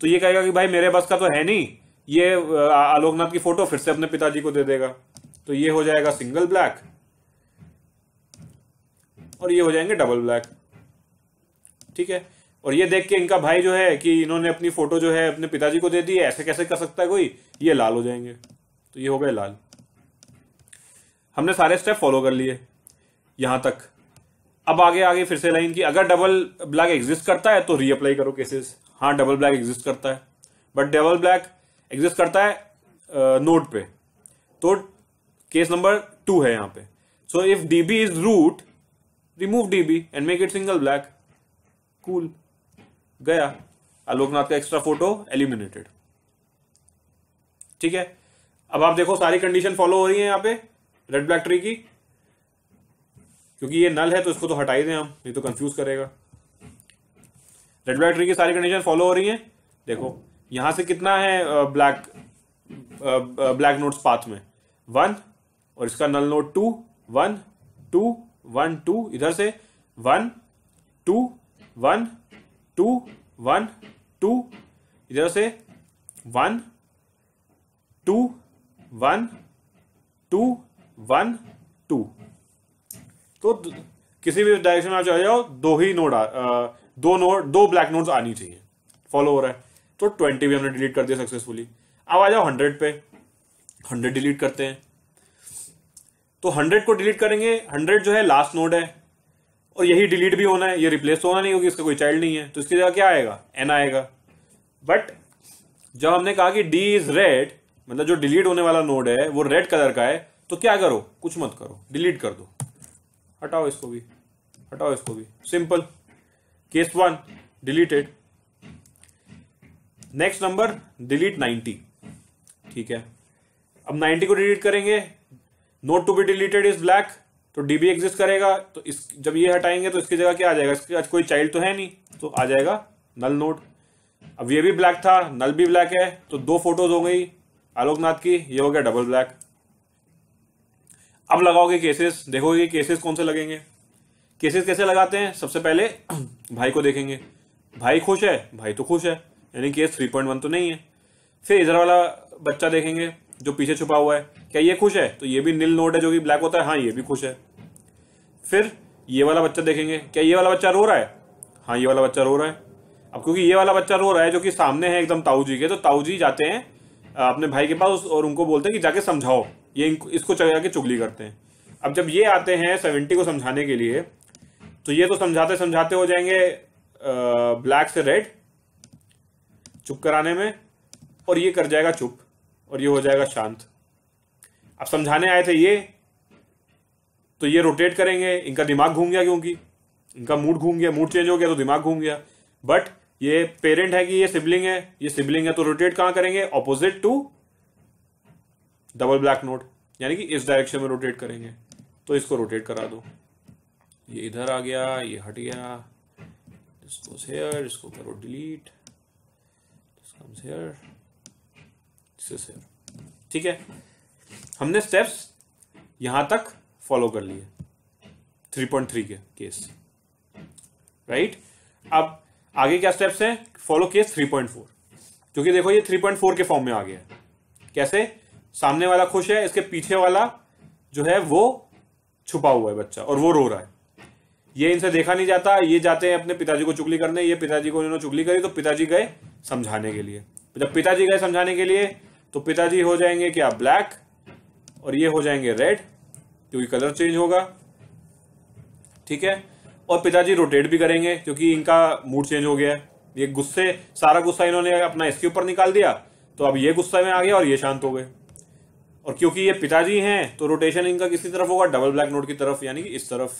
[SPEAKER 1] तो ये कहेगा कि भाई मेरे बस का तो है नहीं ये आलोकनाथ की फोटो फिर से अपने पिताजी को दे देगा तो ये हो जाएगा सिंगल ब्लैक और ये हो जाएंगे डबल ब्लैक ठीक है और ये देख के इनका भाई जो है कि इन्होंने अपनी फोटो जो है अपने पिताजी को दे दी है ऐसे कैसे कर सकता है कोई ये लाल हो जाएंगे तो ये हो गए लाल हमने सारे स्टेप फॉलो कर लिए यहां तक अब आगे आगे फिर से लाइन की अगर डबल ब्लैक एग्जिस्ट करता है तो रीअप्लाई करो केसेस हाँ डबल ब्लैक एग्जिस्ट करता है बट डबल ब्लैक एग्जिस्ट करता है नोड पे तो केस नंबर टू है यहाँ पे so if DB is root remove DB and make it single black cool गया आलोकनाथ का एक्स्ट्रा फोटो एलिमिनेटेड ठीक है अब आप देखो सारी कंडीशन फॉलो हो रही है यहाँ पे रेड ब्लैक ट्री की क्योंकि ये नल है तो इसको तो हटाई दें हम नहीं तो कंफ्यूज करेगा रेड ब्लैक ट्री की सारी कंडीशन फॉलो हो रही है देखो यहां से कितना है ब्लैक ब्लैक नोट्स पाथ में वन और इसका null node two one two one two इधर से one two one two one two इधर से one two one two one two तो किसी भी डायरेक्शन में आप चले जाओ दो ही नोड दो नोड दो ब्लैक नोड्स आनी चाहिए फॉलो हो रहा है तो ट्वेंटी भी हमने डिलीट कर दिया सक्सेसफुली अब आ जाओ हंड्रेड पे हंड्रेड डिलीट करते हैं तो हंड्रेड को डिलीट करेंगे हंड्रेड जो है लास्ट नोड है और यही डिलीट भी होना है ये रिप्लेस तो होना नहीं होगी इसका कोई चाइल्ड नहीं है तो इसकी जगह क्या आएगा एन आएगा बट जब हमने कहा कि डी इज रेड मतलब जो डिलीट होने वाला नोड है वो रेड कलर का है तो क्या करो कुछ मत करो डिलीट कर दो हटाओ इसको भी हटाओ इसको भी simple case one deleted next number delete ninety ठीक है अब नाइन्टी को डिलीट करेंगे node to be deleted is black तो डीबी एग्जिस्ट करेगा तो इस जब ये हटाएंगे तो इसकी जगह क्या आ जाएगा इसके आज कोई चाइल्ड तो है नहीं तो आ जाएगा नल नोट अब ये भी ब्लैक था नल भी ब्लैक है तो दो फोटोज हो गई आलोकनाथ की ये हो गया डबल ब्लैक अब लगाओगे केसेस देखोगे केसेस कौन से लगेंगे केसेस कैसे लगाते हैं सबसे पहले भाई को देखेंगे भाई खुश है भाई तो खुश है यानी कि थ्री पॉइंट वन तो नहीं है फिर इधर वाला बच्चा देखेंगे जो पीछे छुपा हुआ है क्या ये खुश है तो ये भी नील नोट है जो कि ब्लैक होता है हाँ ये भी खुश है फिर ये वाला बच्चा देखेंगे क्या ये वाला बच्चा रो रहा है हाँ ये वाला बच्चा रो रहा है अब क्योंकि ये वाला बच्चा रो रहा है जो कि सामने है एकदम ताऊ जी के तो ताऊ जी जाते हैं अपने भाई के पास और उनको बोलते हैं कि जाके समझाओ ये इसको चला के चुगली करते हैं अब जब ये आते हैं सेवेंटी को समझाने के लिए तो ये तो समझाते समझाते हो जाएंगे ब्लैक से रेड चुप कराने में और ये कर जाएगा चुप और ये हो जाएगा शांत अब समझाने आए थे ये तो ये रोटेट करेंगे इनका दिमाग घूम गया क्योंकि इनका मूड घूम गया मूड चेंज हो गया तो दिमाग घूम गया बट ये पेरेंट है कि ये सिबलिंग है ये सिबलिंग है तो रोटेट कहां करेंगे opposite to double black node यानी कि इस डायरेक्शन में रोटेट करेंगे तो इसको रोटेट करा दो ये इधर आ गया ये हट गया इसको इसको करो delete is here this is here ठीक है हमने स्टेप्स यहां तक फॉलो कर लिए 3.3 के केस राइट अब आगे क्या स्टेप्स हैं फॉलो केस 3.4 क्योंकि देखो ये 3.4 के फॉर्म में आ गया कैसे सामने वाला खुश है इसके पीछे वाला जो है वो छुपा हुआ है बच्चा और वो रो रहा है ये इनसे देखा नहीं जाता ये जाते हैं अपने पिताजी को चुगली करने ये पिताजी को इन्होंने चुगली करी तो पिताजी गए समझाने के लिए जब पिताजी गए समझाने के लिए तो पिताजी हो जाएंगे क्या ब्लैक और ये हो जाएंगे रेड क्योंकि कलर चेंज होगा ठीक है और पिताजी रोटेट भी करेंगे क्योंकि इनका मूड चेंज हो गया ये गुस्से सारा गुस्सा इन्होंने अपना इसके ऊपर निकाल दिया तो अब ये गुस्सा में आ गया और ये शांत हो गए और क्योंकि ये पिताजी हैं तो रोटेशन इनका किसी तरफ होगा डबल ब्लैक नोट की तरफ यानी कि इस तरफ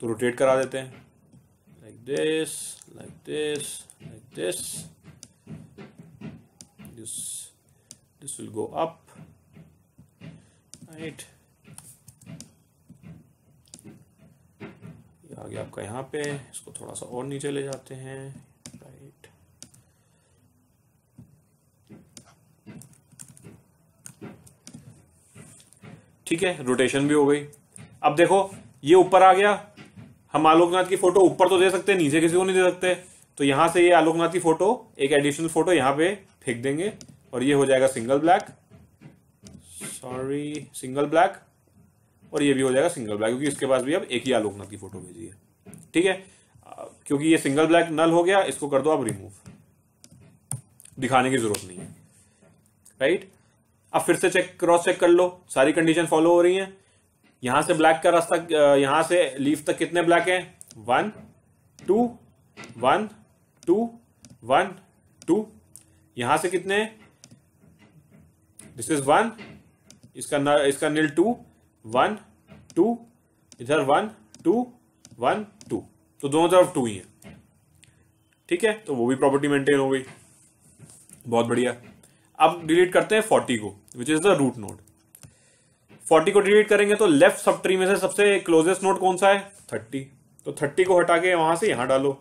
[SPEAKER 1] तो रोटेट करा देते हैं like this like this like this this this will go up right ये आ गया आपका यहाँ पे इसको थोड़ा सा और नीचे ले जाते हैं राइट ठीक है रोटेशन भी हो गई अब देखो ये ऊपर आ गया हम आलोकनाथ की फोटो ऊपर तो दे सकते हैं नीचे किसी को नहीं दे सकते तो यहां से ये आलोकनाथ की फोटो एक एडिशनल फोटो यहां पे फेंक देंगे और ये हो जाएगा single black sorry single black और ये भी हो जाएगा सिंगल ब्लैक क्योंकि इसके पास भी अब एक ही आलोकनाथ की फोटो भेजी है ठीक है क्योंकि ये सिंगल ब्लैक नल हो गया इसको कर दो आप रिमूव दिखाने की जरूरत नहीं है राइट अब फिर से चेक क्रॉस चेक कर लो सारी कंडीशन फॉलो हो रही है यहां से ब्लैक का रास्ता यहां से लीफ तक कितने ब्लैक है one two one two one two यहां से कितने दिस इज वन इसका न, इसका नील टू वन टू इधर वन टू वन टू तो दोनों तरफ टू ही है ठीक है तो वो भी प्रॉपर्टी मेंटेन हो गई बहुत बढ़िया अब डिलीट करते हैं फोर्टी को which is the root node forty को डिलीट करेंगे तो लेफ्ट सब ट्री में से सबसे क्लोजेस्ट नोड कौन सा है थर्टी तो थर्टी को हटा के वहां से यहां डालो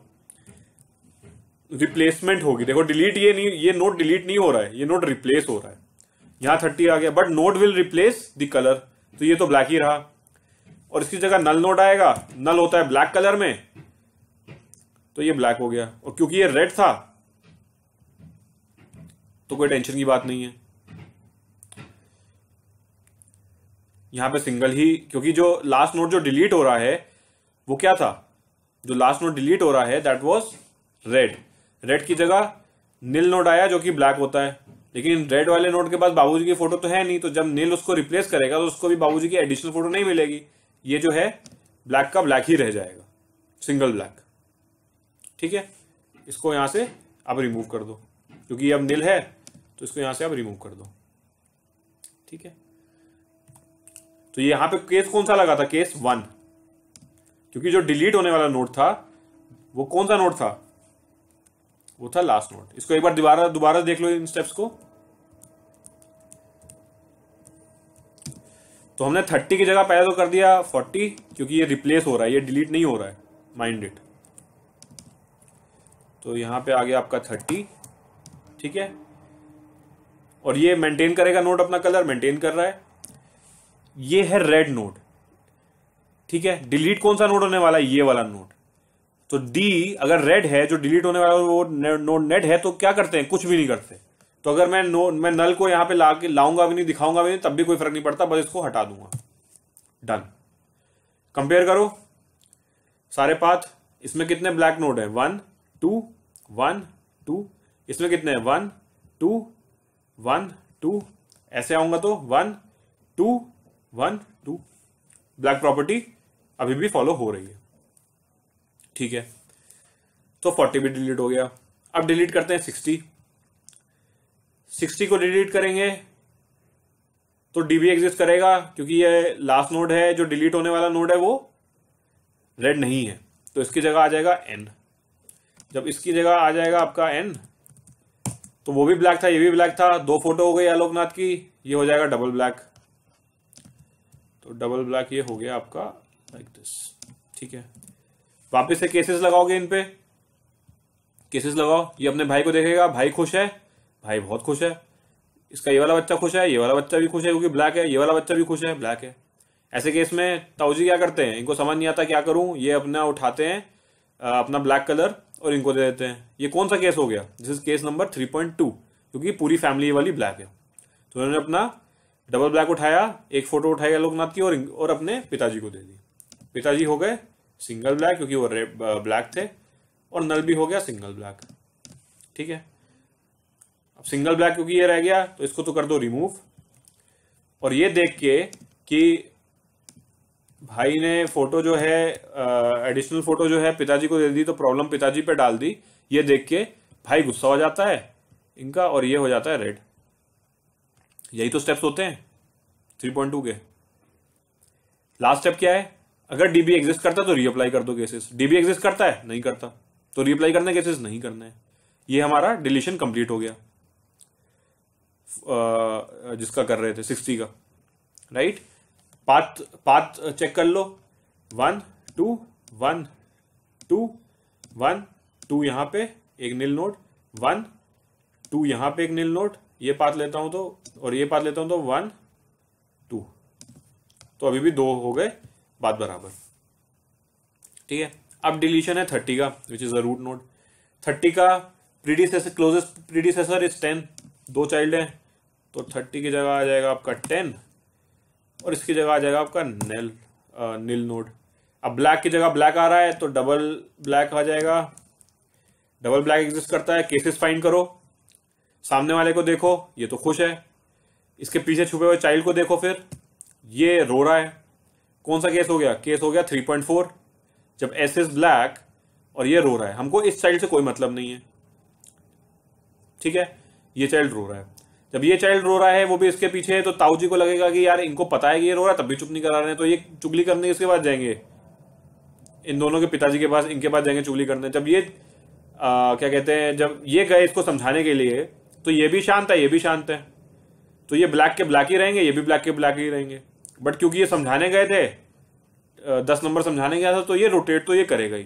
[SPEAKER 1] रिप्लेसमेंट होगी देखो डिलीट ये नहीं ये नोट डिलीट नहीं हो रहा है ये नोट रिप्लेस हो रहा है यहां थर्टी आ गया but node will replace the colour तो ये तो ब्लैक ही रहा और इसकी जगह नल नोट आएगा नल होता है ब्लैक कलर में तो ये ब्लैक हो गया और क्योंकि ये रेड था तो कोई टेंशन की बात नहीं है यहां पे सिंगल ही क्योंकि जो लास्ट नोट जो डिलीट हो रहा है वो क्या था जो लास्ट नोट डिलीट हो रहा है दैट वाज रेड रेड की जगह नील नोट आया जो कि ब्लैक होता है लेकिन रेड वाले नोट के पास बाबूजी की फोटो तो है नहीं तो जब नील उसको रिप्लेस करेगा तो उसको भी बाबूजी की एडिशनल फोटो नहीं मिलेगी ये जो है ब्लैक का ब्लैक ही रह जाएगा सिंगल ब्लैक ठीक है इसको यहाँ से आप रिमूव कर दो क्योंकि अब नील है तो इसको यहाँ से आप रिमूव कर दो ठीक है तो यहाँ पे केस कौन सा लगा था केस वन क्योंकि जो डिलीट होने वाला नोट था वो कौन सा नोट था वो था लास्ट नोट इसको एक बार दोबारा दोबारा देख लो इन स्टेप्स को तो हमने थर्टी की जगह पहले तो कर दिया फोर्टी क्योंकि ये रिप्लेस हो रहा है ये डिलीट नहीं हो रहा है माइंड इट तो यहां पे आ गया आपका थर्टी ठीक है और ये मेंटेन करेगा नोट अपना कलर मेंटेन कर रहा है ये है रेड नोट ठीक है डिलीट कौन सा नोट होने वाला है ये वाला नोट तो डी अगर रेड है जो डिलीट होने वाला वो नोड नेट है तो क्या करते हैं कुछ भी नहीं करते तो अगर मैं नो मैं नल को यहाँ पे ला के लाऊंगा भी नहीं दिखाऊंगा भी नहीं तब भी कोई फर्क नहीं पड़ता बस इसको हटा दूंगा डन कंपेयर करो सारे पाथ इसमें कितने ब्लैक नोड है वन टू वन टू इसमें कितने हैं वन टू वन टू ऐसे आऊंगा तो one two one two black property अभी भी फॉलो हो रही है ठीक है तो फोर्टी भी डिलीट हो गया अब डिलीट करते हैं सिक्सटी सिक्सटी को डिलीट करेंगे तो डी एग्जिस्ट करेगा क्योंकि ये लास्ट नोड है जो डिलीट होने वाला नोड है वो रेड नहीं है तो इसकी जगह आ जाएगा एन जब इसकी जगह आ जाएगा आपका एन तो वो भी ब्लैक था ये भी ब्लैक था दो फोटो हो गई आलोकनाथ की ये हो जाएगा डबल ब्लैक तो डबल ब्लैक ये हो गया आपका लाइक दिस ठीक है वापस से केसेस लगाओगे इन पे केसेस लगाओ ये अपने भाई को देखेगा भाई खुश है भाई बहुत खुश है इसका ये वाला बच्चा खुश है ये वाला बच्चा भी खुश है क्योंकि ब्लैक है ये वाला बच्चा भी खुश है ब्लैक है ऐसे केस में ताऊजी क्या करते हैं इनको समझ नहीं आता क्या करूं ये अपना उठाते हैं अपना ब्लैक कलर और इनको दे देते हैं ये कौन सा केस हो गया this is case number three point two क्योंकि पूरी फैमिली वाली ब्लैक है तो उन्होंने अपना डबल ब्लैक उठाया एक फोटो उठाया लोकनाथ की और और अपने पिताजी को दे दी पिताजी हो गए सिंगल ब्लैक क्योंकि वो रेड ब्लैक थे और नल भी हो गया सिंगल ब्लैक ठीक है अब सिंगल ब्लैक क्योंकि ये रह गया तो इसको तो कर दो रिमूव और ये देख के कि भाई ने फोटो जो है एडिशनल फोटो जो है पिताजी को दे दी तो प्रॉब्लम पिताजी पे डाल दी ये देख के भाई गुस्सा हो जाता है इनका और ये हो जाता है रेड यही तो स्टेप्स होते हैं थ्री पॉइंट टू के लास्ट स्टेप क्या है अगर डीबी एग्जिस्ट करता है तो रीअप्लाई कर दो केसेस डीबी एग्जिस्ट करता है नहीं करता तो रीअप्लाई करने केसेस नहीं करना है ये हमारा डिलीशन कंप्लीट हो गया जिसका कर रहे थे सिक्सटी का राइट पाथ पाथ चेक कर लो one two one two one two यहां पे एक नील नोट वन टू यहां पे एक नील नोट ये पाथ लेता हूँ तो और ये पाथ लेता हूँ तो वन टू तो अभी भी दो हो गए बात बराबर ठीक है अब डिलीशन है थर्टी का which is a root node thirty का predecessor closest predecessor is ten दो चाइल्ड है तो थर्टी की जगह आ जाएगा आपका टेन और इसकी जगह आ जाएगा आपका नेल नील नोड अब ब्लैक की जगह ब्लैक आ रहा है तो डबल ब्लैक आ जाएगा डबल ब्लैक एग्जिस्ट करता है केसेस फाइंड करो सामने वाले को देखो ये तो खुश है इसके पीछे छुपे हुए चाइल्ड को देखो फिर ये रो रहा है कौन सा केस हो गया केस हो गया 3.4 जब एस इज ब्लैक और ये रो रहा है हमको इस चाइल्ड से कोई मतलब नहीं है ठीक है ये चाइल्ड रो रहा है जब ये चाइल्ड रो रहा है वो भी इसके पीछे है तो ताऊजी को लगेगा कि यार इनको पता है कि ये रो रहा है तब भी चुप नहीं करा रहे हैं तो ये चुगली करने इसके पास जाएंगे इन दोनों के पिताजी के पास इनके पास जाएंगे चुगली करने जब ये आ, क्या कहते हैं जब ये गए इसको समझाने के लिए तो ये भी शांत है ये भी शांत है तो ये ब्लैक के ब्लैक ही रहेंगे ये भी ब्लैक के ब्लैक ही रहेंगे बट क्योंकि ये समझाने गए थे दस नंबर समझाने गया था तो ये रोटेट तो ये करेगा ही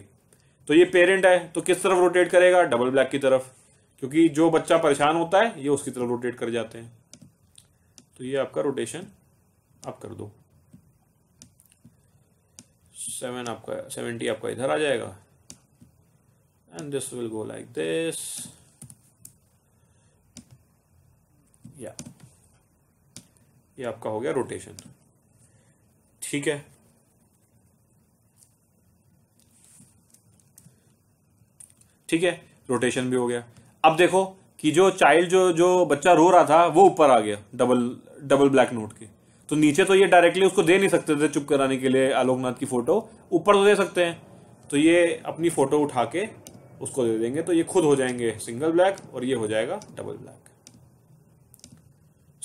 [SPEAKER 1] तो ये पेरेंट है तो किस तरफ रोटेट करेगा डबल ब्लैक की तरफ क्योंकि जो बच्चा परेशान होता है ये उसकी तरफ रोटेट कर जाते हैं तो ये आपका रोटेशन आप कर दो सेवन आपका सेवेंटी आपका इधर आ जाएगा and this will go like this या ये आपका हो गया रोटेशन ठीक है ठीक है रोटेशन भी हो गया अब देखो कि जो चाइल्ड जो जो बच्चा रो रहा था वो ऊपर आ गया डबल डबल ब्लैक नोट के तो नीचे तो ये डायरेक्टली उसको दे नहीं सकते थे चुप कराने के लिए आलोकनाथ की फोटो ऊपर तो दे सकते हैं तो ये अपनी फोटो उठा के उसको दे देंगे तो ये खुद हो जाएंगे सिंगल ब्लैक और ये हो जाएगा डबल ब्लैक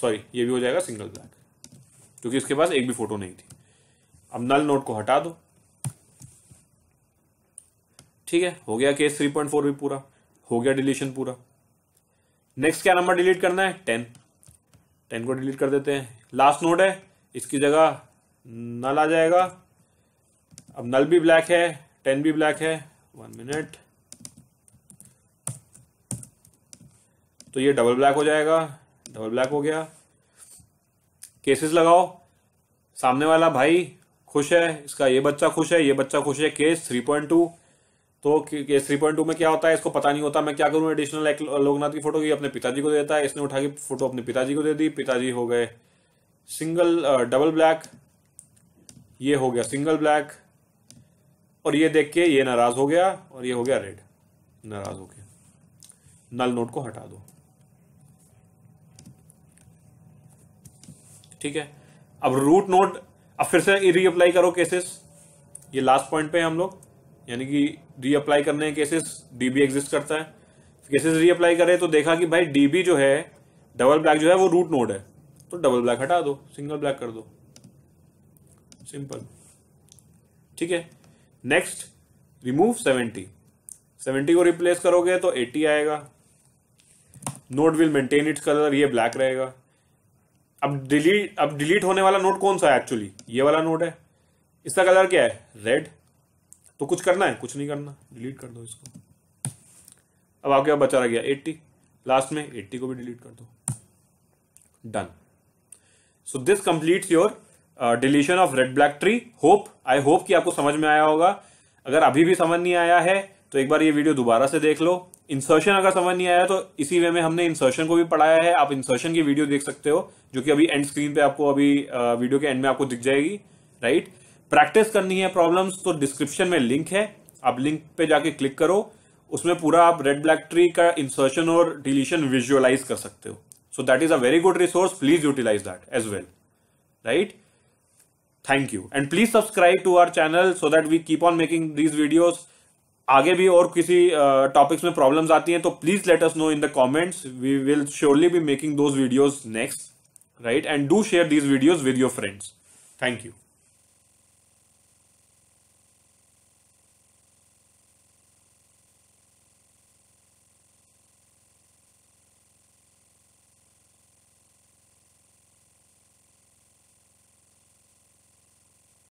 [SPEAKER 1] सॉरी ये भी हो जाएगा सिंगल ब्लैक क्योंकि इसके पास एक भी फोटो नहीं थी अब नल नोट को हटा दो ठीक है हो गया केस 3.4 भी पूरा हो गया डिलीशन पूरा नेक्स्ट क्या नंबर डिलीट करना है टेन टेन को डिलीट कर देते हैं लास्ट नोट है इसकी जगह नल आ जाएगा अब नल भी ब्लैक है टेन भी ब्लैक है वन मिनट तो ये डबल ब्लैक हो जाएगा डबल ब्लैक हो गया केसेस लगाओ सामने वाला भाई खुश है इसका ये बच्चा खुश है ये बच्चा खुश है केस थ्री पॉइंट टू तो केस थ्री पॉइंट टू में क्या होता है इसको पता नहीं होता मैं क्या करूँ एडिशनल एक लोकनाथ की फोटो ये अपने पिताजी को देता है इसने उठा के फोटो अपने पिताजी को दे दी पिताजी हो गए सिंगल डबल ब्लैक ये हो गया सिंगल ब्लैक और ये देख के ये नाराज हो गया और ये हो गया रेड नाराज हो गया नल नोट को हटा दो ठीक है अब रूट नोट अब फिर से रीअप्लाई करो केसेस ये लास्ट पॉइंट पे है हम लोग यानी कि रीअप्लाई करने केसेस डीबी एग्जिस्ट करता है केसेस रीअप्लाई करें तो देखा कि भाई डीबी जो है डबल ब्लैक जो है वो रूट नोड है तो डबल ब्लैक हटा दो सिंगल ब्लैक कर दो सिंपल ठीक है नेक्स्ट रिमूव सेवेंटी सेवेंटी को रिप्लेस करोगे तो एट्टी आएगा node will maintain its colour ये ब्लैक रहेगा अब डिलीट अब डिलीट होने वाला नोट कौन सा है एक्चुअली ये वाला नोट है इसका कलर क्या है रेड तो कुछ करना है कुछ नहीं करना डिलीट कर दो इसको अब आपके पास बचा रह गया एट्टी लास्ट में एट्टी को भी डिलीट कर दो done so this complete your deletion of red black tree hope I hope कि आपको समझ में आया होगा अगर अभी भी समझ नहीं आया है तो एक बार ये वीडियो दोबारा से देख लो इंसर्शन अगर समझ नहीं आया तो इसी वे में हमने इंसर्शन को भी पढ़ाया है आप इंसर्शन की वीडियो देख सकते हो जो कि अभी एंड स्क्रीन पे आपको अभी वीडियो के एंड में आपको दिख जाएगी राइट प्रैक्टिस करनी है प्रॉब्लम्स तो डिस्क्रिप्शन में लिंक है आप लिंक पे जाके क्लिक करो उसमें पूरा आप रेड ब्लैक ट्री का इंसर्शन और डिलीशन विजुअलाइज कर सकते हो so that is a very good resource please utilise that as well right thank you and please subscribe to our channel so that we keep on making these videos आगे भी और किसी topics में problems आती हैं तो please let us know in the comments we will surely be making those videos next right and do share these videos with your friends thank you